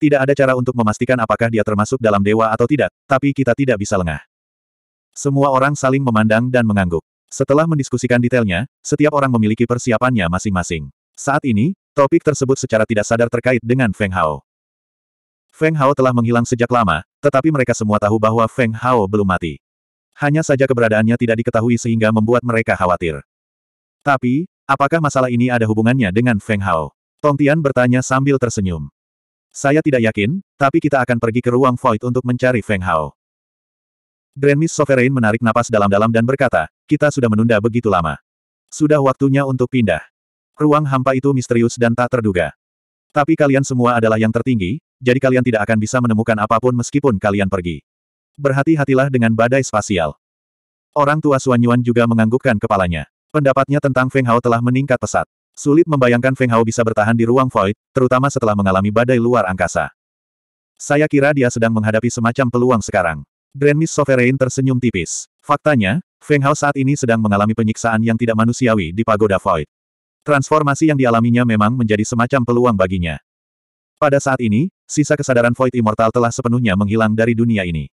S1: Tidak ada cara untuk memastikan apakah dia termasuk dalam dewa atau tidak, tapi kita tidak bisa lengah. Semua orang saling memandang dan mengangguk. Setelah mendiskusikan detailnya, setiap orang memiliki persiapannya masing-masing. Saat ini, topik tersebut secara tidak sadar terkait dengan Feng Hao. Feng Hao telah menghilang sejak lama, tetapi mereka semua tahu bahwa Feng Hao belum mati. Hanya saja keberadaannya tidak diketahui sehingga membuat mereka khawatir. Tapi, apakah masalah ini ada hubungannya dengan Feng Hao? Tong Tian bertanya sambil tersenyum. Saya tidak yakin, tapi kita akan pergi ke ruang void untuk mencari Feng Hao. Grand Miss Sovereign menarik napas dalam-dalam dan berkata, kita sudah menunda begitu lama. Sudah waktunya untuk pindah. Ruang hampa itu misterius dan tak terduga. Tapi kalian semua adalah yang tertinggi, jadi kalian tidak akan bisa menemukan apapun meskipun kalian pergi. Berhati-hatilah dengan badai spasial. Orang tua Suanyuan Yuan juga menganggukkan kepalanya. Pendapatnya tentang Feng Hao telah meningkat pesat. Sulit membayangkan Feng Hao bisa bertahan di ruang void, terutama setelah mengalami badai luar angkasa. Saya kira dia sedang menghadapi semacam peluang sekarang. Grand Miss Sovereign tersenyum tipis. Faktanya, Feng Hao saat ini sedang mengalami penyiksaan yang tidak manusiawi di Pagoda Void. Transformasi yang dialaminya memang menjadi semacam peluang baginya. Pada saat ini, sisa kesadaran Void Immortal telah sepenuhnya menghilang dari dunia ini.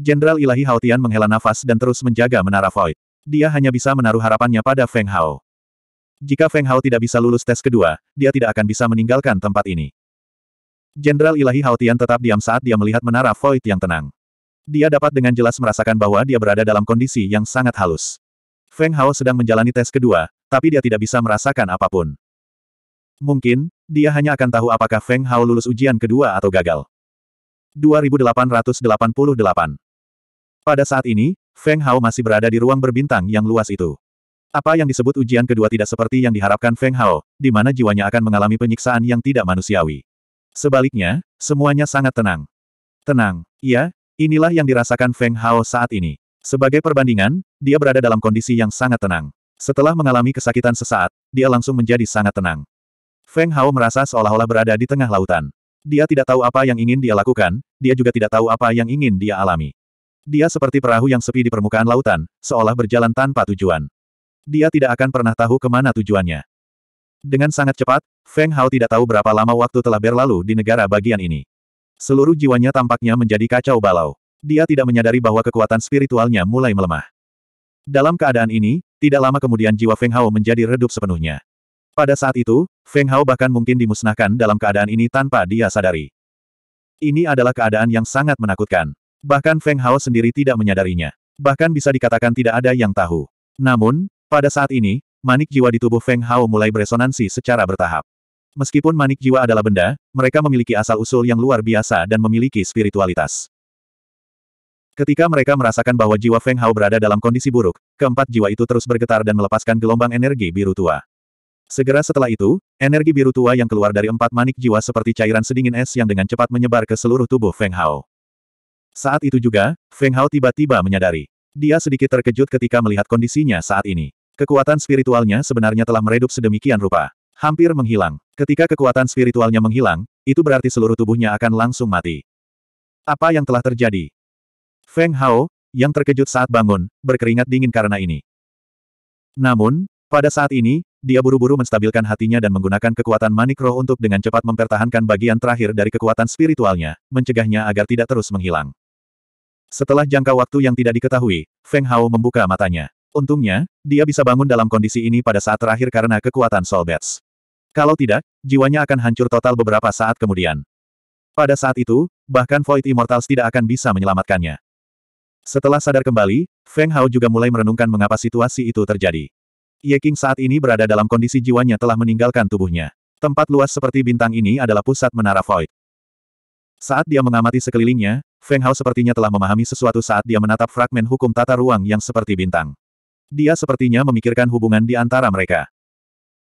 S1: Jenderal Ilahi Haotian menghela nafas dan terus menjaga menara Void. Dia hanya bisa menaruh harapannya pada Feng Hao. Jika Feng Hao tidak bisa lulus tes kedua, dia tidak akan bisa meninggalkan tempat ini. Jenderal Ilahi Haotian tetap diam saat dia melihat menara Void yang tenang. Dia dapat dengan jelas merasakan bahwa dia berada dalam kondisi yang sangat halus. Feng Hao sedang menjalani tes kedua, tapi dia tidak bisa merasakan apapun. Mungkin, dia hanya akan tahu apakah Feng Hao lulus ujian kedua atau gagal. 2888 Pada saat ini, Feng Hao masih berada di ruang berbintang yang luas itu. Apa yang disebut ujian kedua tidak seperti yang diharapkan Feng Hao, di mana jiwanya akan mengalami penyiksaan yang tidak manusiawi. Sebaliknya, semuanya sangat tenang. Tenang, iya, Inilah yang dirasakan Feng Hao saat ini. Sebagai perbandingan, dia berada dalam kondisi yang sangat tenang. Setelah mengalami kesakitan sesaat, dia langsung menjadi sangat tenang. Feng Hao merasa seolah-olah berada di tengah lautan. Dia tidak tahu apa yang ingin dia lakukan, dia juga tidak tahu apa yang ingin dia alami. Dia seperti perahu yang sepi di permukaan lautan, seolah berjalan tanpa tujuan. Dia tidak akan pernah tahu kemana tujuannya. Dengan sangat cepat, Feng Hao tidak tahu berapa lama waktu telah berlalu di negara bagian ini. Seluruh jiwanya tampaknya menjadi kacau balau. Dia tidak menyadari bahwa kekuatan spiritualnya mulai melemah. Dalam keadaan ini, tidak lama kemudian jiwa Feng Hao menjadi redup sepenuhnya. Pada saat itu, Feng Hao bahkan mungkin dimusnahkan dalam keadaan ini tanpa dia sadari. Ini adalah keadaan yang sangat menakutkan. Bahkan Feng Hao sendiri tidak menyadarinya. Bahkan bisa dikatakan tidak ada yang tahu. Namun, pada saat ini, manik jiwa di tubuh Feng Hao mulai beresonansi secara bertahap. Meskipun manik jiwa adalah benda, mereka memiliki asal-usul yang luar biasa dan memiliki spiritualitas. Ketika mereka merasakan bahwa jiwa Feng Hao berada dalam kondisi buruk, keempat jiwa itu terus bergetar dan melepaskan gelombang energi biru tua. Segera setelah itu, energi biru tua yang keluar dari empat manik jiwa seperti cairan sedingin es yang dengan cepat menyebar ke seluruh tubuh Feng Hao. Saat itu juga, Feng Hao tiba-tiba menyadari. Dia sedikit terkejut ketika melihat kondisinya saat ini. Kekuatan spiritualnya sebenarnya telah meredup sedemikian rupa. Hampir menghilang. Ketika kekuatan spiritualnya menghilang, itu berarti seluruh tubuhnya akan langsung mati. Apa yang telah terjadi? Feng Hao, yang terkejut saat bangun, berkeringat dingin karena ini. Namun, pada saat ini, dia buru-buru menstabilkan hatinya dan menggunakan kekuatan manikro untuk dengan cepat mempertahankan bagian terakhir dari kekuatan spiritualnya, mencegahnya agar tidak terus menghilang. Setelah jangka waktu yang tidak diketahui, Feng Hao membuka matanya. Untungnya, dia bisa bangun dalam kondisi ini pada saat terakhir karena kekuatan Solbets. Kalau tidak, jiwanya akan hancur total beberapa saat kemudian. Pada saat itu, bahkan Void Immortals tidak akan bisa menyelamatkannya. Setelah sadar kembali, Feng Hao juga mulai merenungkan mengapa situasi itu terjadi. Ye King saat ini berada dalam kondisi jiwanya telah meninggalkan tubuhnya. Tempat luas seperti bintang ini adalah pusat menara Void. Saat dia mengamati sekelilingnya, Feng Hao sepertinya telah memahami sesuatu saat dia menatap fragmen hukum tata ruang yang seperti bintang. Dia sepertinya memikirkan hubungan di antara mereka.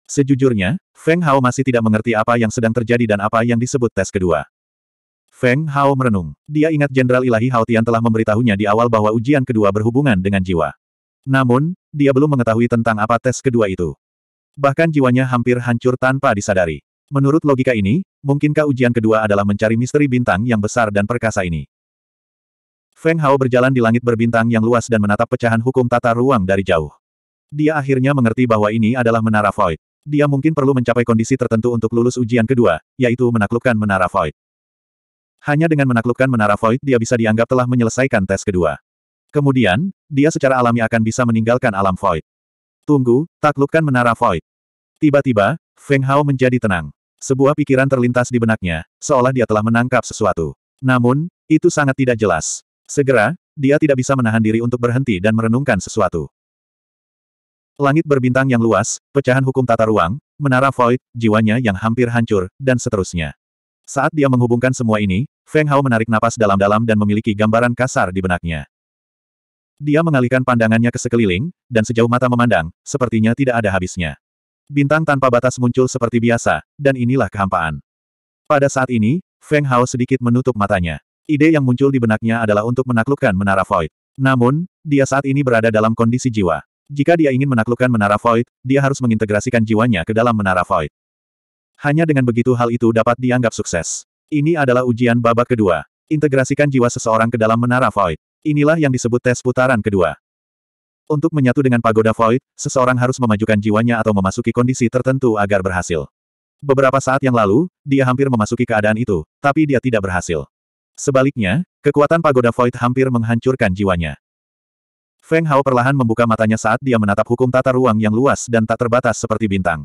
S1: Sejujurnya, Feng Hao masih tidak mengerti apa yang sedang terjadi dan apa yang disebut tes kedua. Feng Hao merenung. Dia ingat Jenderal Ilahi Hao Tian telah memberitahunya di awal bahwa ujian kedua berhubungan dengan jiwa. Namun, dia belum mengetahui tentang apa tes kedua itu. Bahkan jiwanya hampir hancur tanpa disadari. Menurut logika ini, mungkinkah ujian kedua adalah mencari misteri bintang yang besar dan perkasa ini? Feng Hao berjalan di langit berbintang yang luas dan menatap pecahan hukum tata ruang dari jauh. Dia akhirnya mengerti bahwa ini adalah menara void dia mungkin perlu mencapai kondisi tertentu untuk lulus ujian kedua, yaitu menaklukkan Menara Void. Hanya dengan menaklukkan Menara Void dia bisa dianggap telah menyelesaikan tes kedua. Kemudian, dia secara alami akan bisa meninggalkan alam Void. Tunggu, taklukkan Menara Void. Tiba-tiba, Feng Hao menjadi tenang. Sebuah pikiran terlintas di benaknya, seolah dia telah menangkap sesuatu. Namun, itu sangat tidak jelas. Segera, dia tidak bisa menahan diri untuk berhenti dan merenungkan sesuatu. Langit berbintang yang luas, pecahan hukum tata ruang, menara void, jiwanya yang hampir hancur, dan seterusnya. Saat dia menghubungkan semua ini, Feng Hao menarik napas dalam-dalam dan memiliki gambaran kasar di benaknya. Dia mengalihkan pandangannya ke sekeliling, dan sejauh mata memandang, sepertinya tidak ada habisnya. Bintang tanpa batas muncul seperti biasa, dan inilah kehampaan. Pada saat ini, Feng Hao sedikit menutup matanya. Ide yang muncul di benaknya adalah untuk menaklukkan menara void. Namun, dia saat ini berada dalam kondisi jiwa. Jika dia ingin menaklukkan menara void, dia harus mengintegrasikan jiwanya ke dalam menara void. Hanya dengan begitu hal itu dapat dianggap sukses. Ini adalah ujian babak kedua. Integrasikan jiwa seseorang ke dalam menara void. Inilah yang disebut tes putaran kedua. Untuk menyatu dengan pagoda void, seseorang harus memajukan jiwanya atau memasuki kondisi tertentu agar berhasil. Beberapa saat yang lalu, dia hampir memasuki keadaan itu, tapi dia tidak berhasil. Sebaliknya, kekuatan pagoda void hampir menghancurkan jiwanya. Feng Hao perlahan membuka matanya saat dia menatap hukum tata ruang yang luas dan tak terbatas seperti bintang.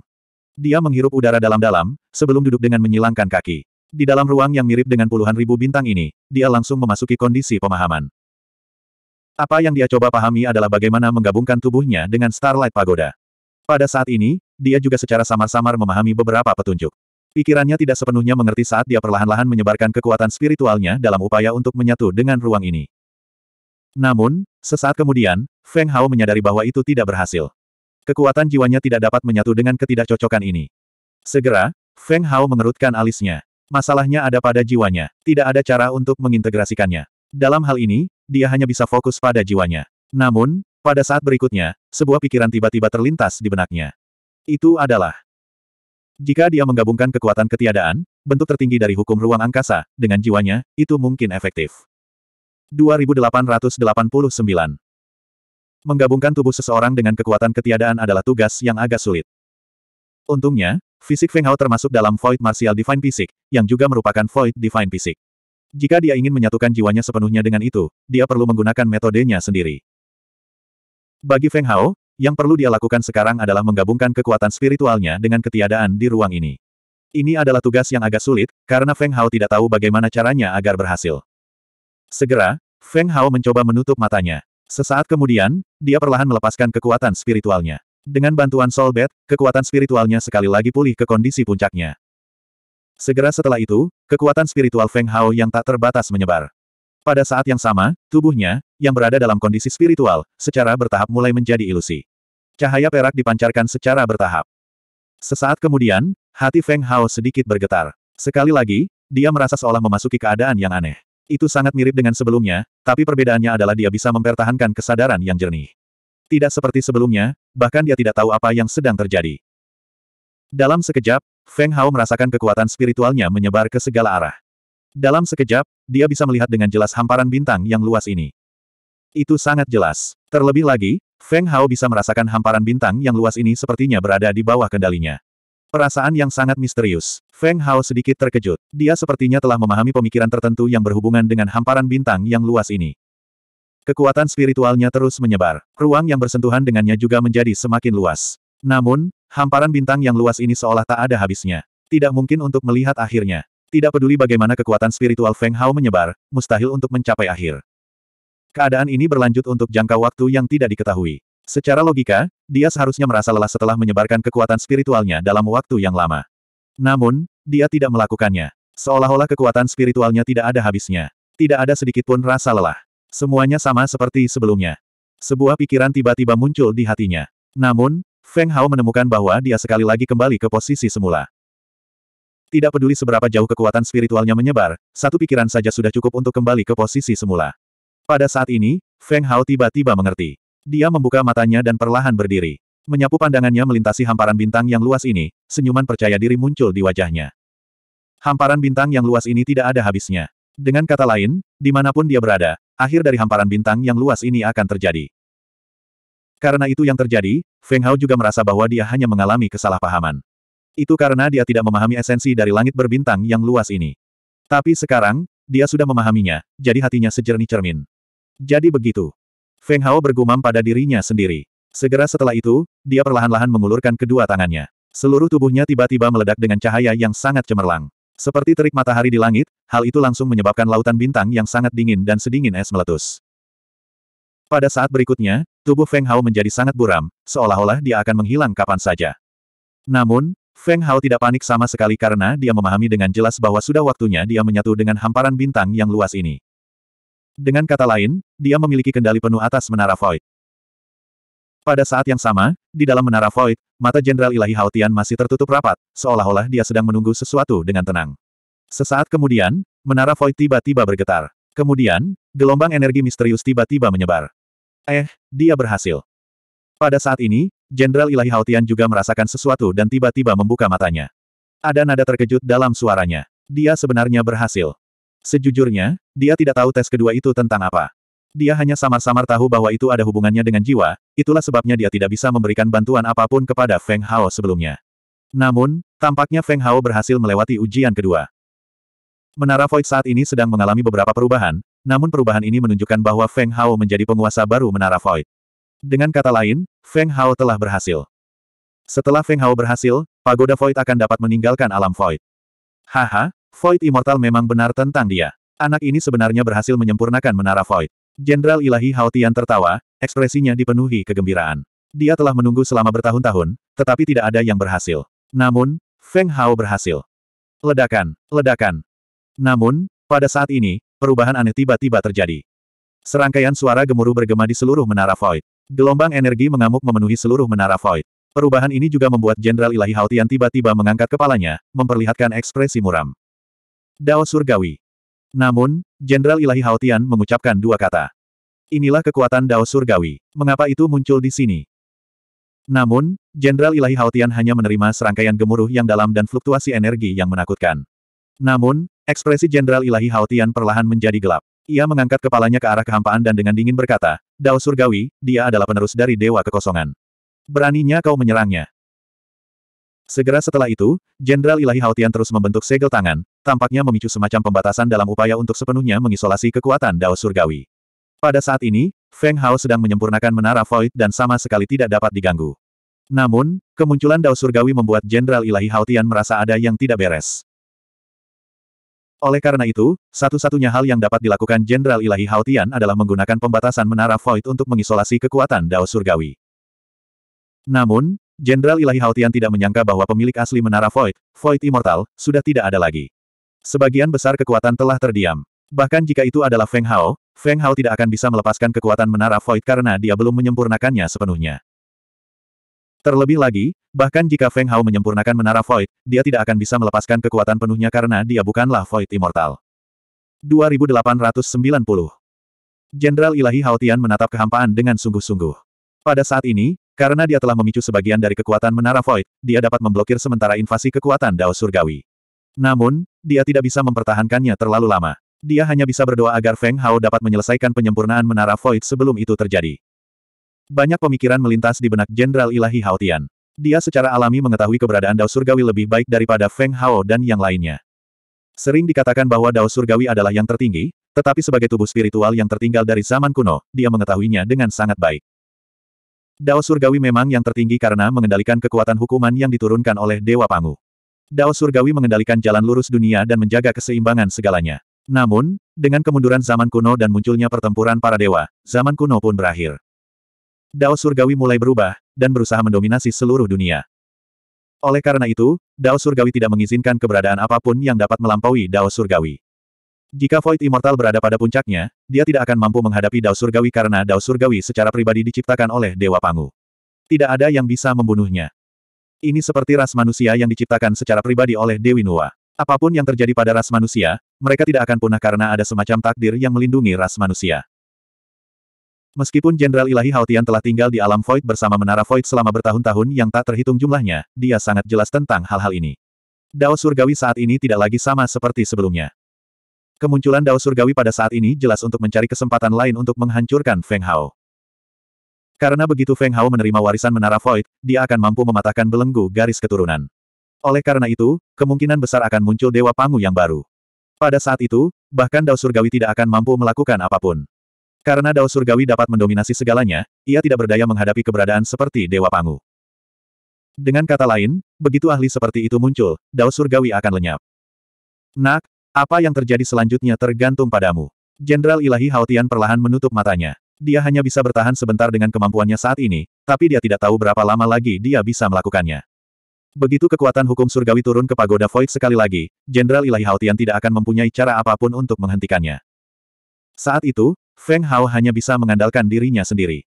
S1: Dia menghirup udara dalam-dalam, sebelum duduk dengan menyilangkan kaki. Di dalam ruang yang mirip dengan puluhan ribu bintang ini, dia langsung memasuki kondisi pemahaman. Apa yang dia coba pahami adalah bagaimana menggabungkan tubuhnya dengan Starlight Pagoda. Pada saat ini, dia juga secara samar-samar memahami beberapa petunjuk. Pikirannya tidak sepenuhnya mengerti saat dia perlahan-lahan menyebarkan kekuatan spiritualnya dalam upaya untuk menyatu dengan ruang ini. Namun, sesaat kemudian, Feng Hao menyadari bahwa itu tidak berhasil. Kekuatan jiwanya tidak dapat menyatu dengan ketidakcocokan ini. Segera, Feng Hao mengerutkan alisnya. Masalahnya ada pada jiwanya. Tidak ada cara untuk mengintegrasikannya. Dalam hal ini, dia hanya bisa fokus pada jiwanya. Namun, pada saat berikutnya, sebuah pikiran tiba-tiba terlintas di benaknya. Itu adalah jika dia menggabungkan kekuatan ketiadaan, bentuk tertinggi dari hukum ruang angkasa, dengan jiwanya, itu mungkin efektif. 2889. Menggabungkan tubuh seseorang dengan kekuatan ketiadaan adalah tugas yang agak sulit. Untungnya, fisik Feng Hao termasuk dalam Void Martial Divine Fisik, yang juga merupakan Void Divine Fisik. Jika dia ingin menyatukan jiwanya sepenuhnya dengan itu, dia perlu menggunakan metodenya sendiri. Bagi Feng Hao, yang perlu dia lakukan sekarang adalah menggabungkan kekuatan spiritualnya dengan ketiadaan di ruang ini. Ini adalah tugas yang agak sulit, karena Feng Hao tidak tahu bagaimana caranya agar berhasil. Segera, Feng Hao mencoba menutup matanya. Sesaat kemudian, dia perlahan melepaskan kekuatan spiritualnya. Dengan bantuan Soul kekuatan spiritualnya sekali lagi pulih ke kondisi puncaknya. Segera setelah itu, kekuatan spiritual Feng Hao yang tak terbatas menyebar. Pada saat yang sama, tubuhnya, yang berada dalam kondisi spiritual, secara bertahap mulai menjadi ilusi. Cahaya perak dipancarkan secara bertahap. Sesaat kemudian, hati Feng Hao sedikit bergetar. Sekali lagi, dia merasa seolah memasuki keadaan yang aneh. Itu sangat mirip dengan sebelumnya, tapi perbedaannya adalah dia bisa mempertahankan kesadaran yang jernih. Tidak seperti sebelumnya, bahkan dia tidak tahu apa yang sedang terjadi. Dalam sekejap, Feng Hao merasakan kekuatan spiritualnya menyebar ke segala arah. Dalam sekejap, dia bisa melihat dengan jelas hamparan bintang yang luas ini. Itu sangat jelas. Terlebih lagi, Feng Hao bisa merasakan hamparan bintang yang luas ini sepertinya berada di bawah kendalinya. Perasaan yang sangat misterius. Feng Hao sedikit terkejut. Dia sepertinya telah memahami pemikiran tertentu yang berhubungan dengan hamparan bintang yang luas ini. Kekuatan spiritualnya terus menyebar. Ruang yang bersentuhan dengannya juga menjadi semakin luas. Namun, hamparan bintang yang luas ini seolah tak ada habisnya. Tidak mungkin untuk melihat akhirnya. Tidak peduli bagaimana kekuatan spiritual Feng Hao menyebar, mustahil untuk mencapai akhir. Keadaan ini berlanjut untuk jangka waktu yang tidak diketahui. Secara logika, dia seharusnya merasa lelah setelah menyebarkan kekuatan spiritualnya dalam waktu yang lama. Namun, dia tidak melakukannya. Seolah-olah kekuatan spiritualnya tidak ada habisnya. Tidak ada sedikit pun rasa lelah. Semuanya sama seperti sebelumnya. Sebuah pikiran tiba-tiba muncul di hatinya. Namun, Feng Hao menemukan bahwa dia sekali lagi kembali ke posisi semula. Tidak peduli seberapa jauh kekuatan spiritualnya menyebar, satu pikiran saja sudah cukup untuk kembali ke posisi semula. Pada saat ini, Feng Hao tiba-tiba mengerti. Dia membuka matanya dan perlahan berdiri. Menyapu pandangannya melintasi hamparan bintang yang luas ini, senyuman percaya diri muncul di wajahnya. Hamparan bintang yang luas ini tidak ada habisnya. Dengan kata lain, dimanapun dia berada, akhir dari hamparan bintang yang luas ini akan terjadi. Karena itu yang terjadi, Feng Hao juga merasa bahwa dia hanya mengalami kesalahpahaman. Itu karena dia tidak memahami esensi dari langit berbintang yang luas ini. Tapi sekarang, dia sudah memahaminya, jadi hatinya sejernih cermin. Jadi begitu. Feng Hao bergumam pada dirinya sendiri. Segera setelah itu, dia perlahan-lahan mengulurkan kedua tangannya. Seluruh tubuhnya tiba-tiba meledak dengan cahaya yang sangat cemerlang. Seperti terik matahari di langit, hal itu langsung menyebabkan lautan bintang yang sangat dingin dan sedingin es meletus. Pada saat berikutnya, tubuh Feng Hao menjadi sangat buram, seolah-olah dia akan menghilang kapan saja. Namun, Feng Hao tidak panik sama sekali karena dia memahami dengan jelas bahwa sudah waktunya dia menyatu dengan hamparan bintang yang luas ini. Dengan kata lain, dia memiliki kendali penuh atas menara Void. Pada saat yang sama, di dalam menara Void, mata Jenderal Ilahi Haotian masih tertutup rapat, seolah-olah dia sedang menunggu sesuatu dengan tenang. Sesaat kemudian, menara Void tiba-tiba bergetar. Kemudian, gelombang energi misterius tiba-tiba menyebar. Eh, dia berhasil. Pada saat ini, Jenderal Ilahi Haotian juga merasakan sesuatu dan tiba-tiba membuka matanya. Ada nada terkejut dalam suaranya. Dia sebenarnya berhasil. Sejujurnya, dia tidak tahu tes kedua itu tentang apa. Dia hanya samar-samar tahu bahwa itu ada hubungannya dengan jiwa, itulah sebabnya dia tidak bisa memberikan bantuan apapun kepada Feng Hao sebelumnya. Namun, tampaknya Feng Hao berhasil melewati ujian kedua. Menara Void saat ini sedang mengalami beberapa perubahan, namun perubahan ini menunjukkan bahwa Feng Hao menjadi penguasa baru Menara Void. Dengan kata lain, Feng Hao telah berhasil. Setelah Feng Hao berhasil, Pagoda Void akan dapat meninggalkan alam Void. Haha, Void Immortal memang benar tentang dia. Anak ini sebenarnya berhasil menyempurnakan menara Void. Jenderal Ilahi Haotian tertawa, ekspresinya dipenuhi kegembiraan. Dia telah menunggu selama bertahun-tahun, tetapi tidak ada yang berhasil. Namun, Feng Hao berhasil. Ledakan, ledakan. Namun, pada saat ini, perubahan aneh tiba-tiba terjadi. Serangkaian suara gemuruh bergema di seluruh menara Void. Gelombang energi mengamuk memenuhi seluruh menara Void. Perubahan ini juga membuat Jenderal Ilahi Haotian tiba-tiba mengangkat kepalanya, memperlihatkan ekspresi muram. Dao Surgawi. Namun, Jenderal Ilahi Haotian mengucapkan dua kata. Inilah kekuatan Dao Surgawi. Mengapa itu muncul di sini? Namun, Jenderal Ilahi Haotian hanya menerima serangkaian gemuruh yang dalam dan fluktuasi energi yang menakutkan. Namun, ekspresi Jenderal Ilahi Haotian perlahan menjadi gelap. Ia mengangkat kepalanya ke arah kehampaan dan dengan dingin berkata, Dao Surgawi, dia adalah penerus dari Dewa Kekosongan. Beraninya kau menyerangnya. Segera setelah itu, Jenderal Ilahi Haotian terus membentuk segel tangan, tampaknya memicu semacam pembatasan dalam upaya untuk sepenuhnya mengisolasi kekuatan Dao Surgawi. Pada saat ini, Feng Hao sedang menyempurnakan menara void dan sama sekali tidak dapat diganggu. Namun, kemunculan Dao Surgawi membuat Jenderal Ilahi Haotian merasa ada yang tidak beres. Oleh karena itu, satu-satunya hal yang dapat dilakukan Jenderal Ilahi Haotian adalah menggunakan pembatasan menara void untuk mengisolasi kekuatan Dao Surgawi. Namun, Jenderal Ilahi Haotian tidak menyangka bahwa pemilik asli menara void, Void Immortal, sudah tidak ada lagi. Sebagian besar kekuatan telah terdiam. Bahkan jika itu adalah Feng Hao, Feng Hao tidak akan bisa melepaskan kekuatan menara void karena dia belum menyempurnakannya sepenuhnya. Terlebih lagi, bahkan jika Feng Hao menyempurnakan menara void, dia tidak akan bisa melepaskan kekuatan penuhnya karena dia bukanlah void immortal. 2890 Jenderal Ilahi Haotian menatap kehampaan dengan sungguh-sungguh. Pada saat ini, karena dia telah memicu sebagian dari kekuatan menara void, dia dapat memblokir sementara invasi kekuatan Dao Surgawi. Namun, dia tidak bisa mempertahankannya terlalu lama. Dia hanya bisa berdoa agar Feng Hao dapat menyelesaikan penyempurnaan menara void sebelum itu terjadi. Banyak pemikiran melintas di benak Jenderal Ilahi Hao Tian. Dia secara alami mengetahui keberadaan Dao Surgawi lebih baik daripada Feng Hao dan yang lainnya. Sering dikatakan bahwa Dao Surgawi adalah yang tertinggi, tetapi sebagai tubuh spiritual yang tertinggal dari zaman kuno, dia mengetahuinya dengan sangat baik. Dao Surgawi memang yang tertinggi karena mengendalikan kekuatan hukuman yang diturunkan oleh Dewa Pangu. Dao Surgawi mengendalikan jalan lurus dunia dan menjaga keseimbangan segalanya. Namun, dengan kemunduran zaman kuno dan munculnya pertempuran para dewa, zaman kuno pun berakhir. Dao Surgawi mulai berubah, dan berusaha mendominasi seluruh dunia. Oleh karena itu, Dao Surgawi tidak mengizinkan keberadaan apapun yang dapat melampaui Dao Surgawi. Jika Void Immortal berada pada puncaknya, dia tidak akan mampu menghadapi Dao Surgawi karena Dao Surgawi secara pribadi diciptakan oleh Dewa Pangu. Tidak ada yang bisa membunuhnya. Ini seperti ras manusia yang diciptakan secara pribadi oleh Dewi Nua. Apapun yang terjadi pada ras manusia, mereka tidak akan punah karena ada semacam takdir yang melindungi ras manusia. Meskipun Jenderal Ilahi Haotian telah tinggal di alam void bersama menara void selama bertahun-tahun yang tak terhitung jumlahnya, dia sangat jelas tentang hal-hal ini. Dao Surgawi saat ini tidak lagi sama seperti sebelumnya. Kemunculan Dao Surgawi pada saat ini jelas untuk mencari kesempatan lain untuk menghancurkan Feng Hao. Karena begitu Feng Hao menerima warisan menara void, dia akan mampu mematahkan belenggu garis keturunan. Oleh karena itu, kemungkinan besar akan muncul Dewa Pangu yang baru. Pada saat itu, bahkan Dao Surgawi tidak akan mampu melakukan apapun. Karena Dao Surgawi dapat mendominasi segalanya, ia tidak berdaya menghadapi keberadaan seperti Dewa Pangu. Dengan kata lain, begitu ahli seperti itu muncul, Dao Surgawi akan lenyap. Nak, apa yang terjadi selanjutnya tergantung padamu. Jenderal Ilahi Haotian perlahan menutup matanya. Dia hanya bisa bertahan sebentar dengan kemampuannya saat ini, tapi dia tidak tahu berapa lama lagi dia bisa melakukannya. Begitu kekuatan hukum surgawi turun ke pagoda Void sekali lagi, Jenderal Ilahi Haotian tidak akan mempunyai cara apapun untuk menghentikannya. Saat itu, Feng Hao hanya bisa mengandalkan dirinya sendiri.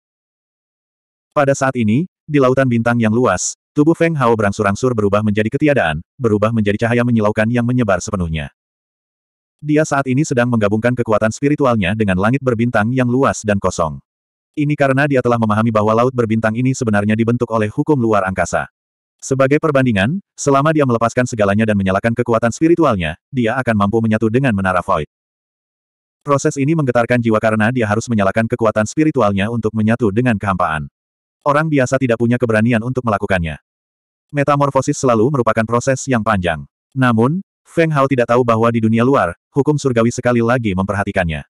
S1: Pada saat ini, di lautan bintang yang luas, tubuh Feng Hao berangsur-angsur berubah menjadi ketiadaan, berubah menjadi cahaya menyilaukan yang menyebar sepenuhnya. Dia saat ini sedang menggabungkan kekuatan spiritualnya dengan langit berbintang yang luas dan kosong. Ini karena dia telah memahami bahwa laut berbintang ini sebenarnya dibentuk oleh hukum luar angkasa. Sebagai perbandingan, selama dia melepaskan segalanya dan menyalakan kekuatan spiritualnya, dia akan mampu menyatu dengan menara void. Proses ini menggetarkan jiwa karena dia harus menyalakan kekuatan spiritualnya untuk menyatu dengan kehampaan. Orang biasa tidak punya keberanian untuk melakukannya. Metamorfosis selalu merupakan proses yang panjang. Namun, Feng Hao tidak tahu bahwa di dunia luar, hukum surgawi sekali lagi memperhatikannya.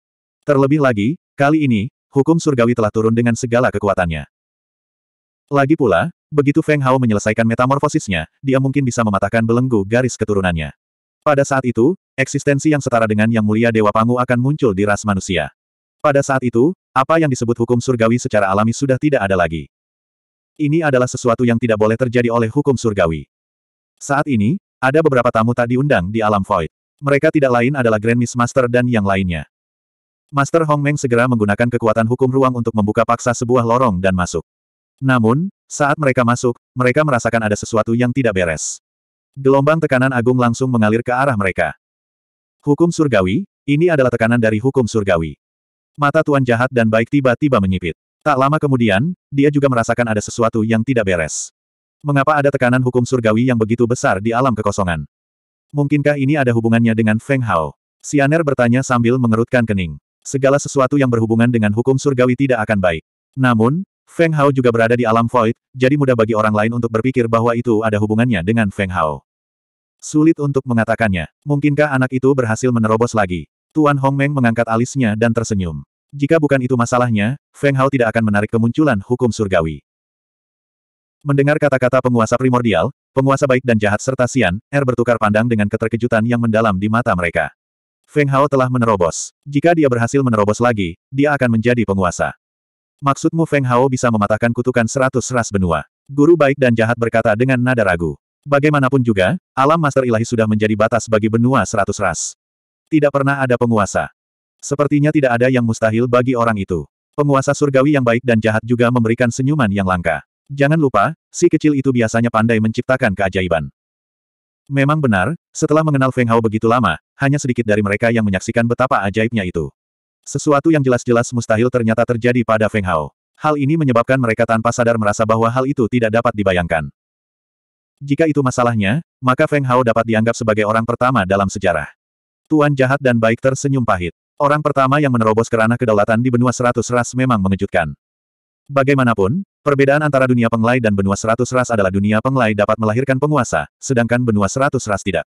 S1: Terlebih lagi, kali ini, hukum surgawi telah turun dengan segala kekuatannya. Lagi pula, begitu Feng Hao menyelesaikan metamorfosisnya, dia mungkin bisa mematahkan belenggu garis keturunannya. Pada saat itu, eksistensi yang setara dengan Yang Mulia Dewa Pangu akan muncul di ras manusia. Pada saat itu, apa yang disebut hukum surgawi secara alami sudah tidak ada lagi. Ini adalah sesuatu yang tidak boleh terjadi oleh hukum surgawi. Saat ini, ada beberapa tamu tak diundang di alam void. Mereka tidak lain adalah Grand Miss Master dan yang lainnya. Master Hong Meng segera menggunakan kekuatan hukum ruang untuk membuka paksa sebuah lorong dan masuk. Namun, saat mereka masuk, mereka merasakan ada sesuatu yang tidak beres. Gelombang tekanan agung langsung mengalir ke arah mereka. Hukum surgawi, ini adalah tekanan dari hukum surgawi. Mata Tuan jahat dan baik tiba-tiba menyipit. Tak lama kemudian, dia juga merasakan ada sesuatu yang tidak beres. Mengapa ada tekanan hukum surgawi yang begitu besar di alam kekosongan? Mungkinkah ini ada hubungannya dengan Feng Hao? Sianer bertanya sambil mengerutkan kening. Segala sesuatu yang berhubungan dengan hukum surgawi tidak akan baik. Namun, Feng Hao juga berada di alam void, jadi mudah bagi orang lain untuk berpikir bahwa itu ada hubungannya dengan Feng Hao. Sulit untuk mengatakannya. Mungkinkah anak itu berhasil menerobos lagi? Tuan Hong Meng mengangkat alisnya dan tersenyum. Jika bukan itu masalahnya, Feng Hao tidak akan menarik kemunculan hukum surgawi. Mendengar kata-kata penguasa primordial, Penguasa baik dan jahat serta Sian, Er bertukar pandang dengan keterkejutan yang mendalam di mata mereka. Feng Hao telah menerobos. Jika dia berhasil menerobos lagi, dia akan menjadi penguasa. Maksudmu Feng Hao bisa mematahkan kutukan seratus ras benua. Guru baik dan jahat berkata dengan nada ragu. Bagaimanapun juga, alam master ilahi sudah menjadi batas bagi benua seratus ras. Tidak pernah ada penguasa. Sepertinya tidak ada yang mustahil bagi orang itu. Penguasa surgawi yang baik dan jahat juga memberikan senyuman yang langka. Jangan lupa, si kecil itu biasanya pandai menciptakan keajaiban. Memang benar, setelah mengenal Feng Hao begitu lama, hanya sedikit dari mereka yang menyaksikan betapa ajaibnya itu. Sesuatu yang jelas-jelas mustahil ternyata terjadi pada Feng Hao. Hal ini menyebabkan mereka tanpa sadar merasa bahwa hal itu tidak dapat dibayangkan. Jika itu masalahnya, maka Feng Hao dapat dianggap sebagai orang pertama dalam sejarah. Tuan jahat dan baik tersenyum pahit. Orang pertama yang menerobos kerana kedaulatan di benua seratus ras memang mengejutkan. Bagaimanapun, Perbedaan antara dunia penglai dan benua seratus ras adalah dunia penglai dapat melahirkan penguasa, sedangkan benua seratus ras tidak.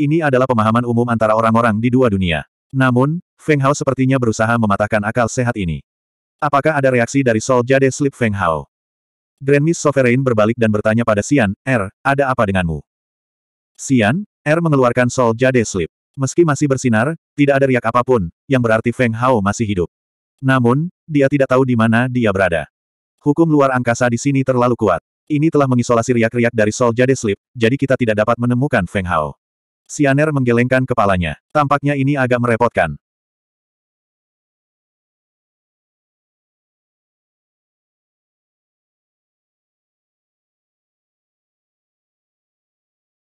S1: Ini adalah pemahaman umum antara orang-orang di dua dunia. Namun, Feng Hao sepertinya berusaha mematahkan akal sehat ini. Apakah ada reaksi dari Sol Jade Slip Feng Hao? Grand Miss Sovereign berbalik dan bertanya pada Xian, R, er, ada apa denganmu? Xian, R er mengeluarkan Sol Jade Slip. Meski masih bersinar, tidak ada riak apapun, yang berarti Feng Hao masih hidup. Namun, dia tidak tahu di mana dia berada. Hukum luar angkasa di sini terlalu kuat. Ini telah mengisolasi riak-riak dari Sol Jade Slip, jadi kita tidak dapat menemukan Feng Hao. Sianer menggelengkan kepalanya. Tampaknya ini agak merepotkan.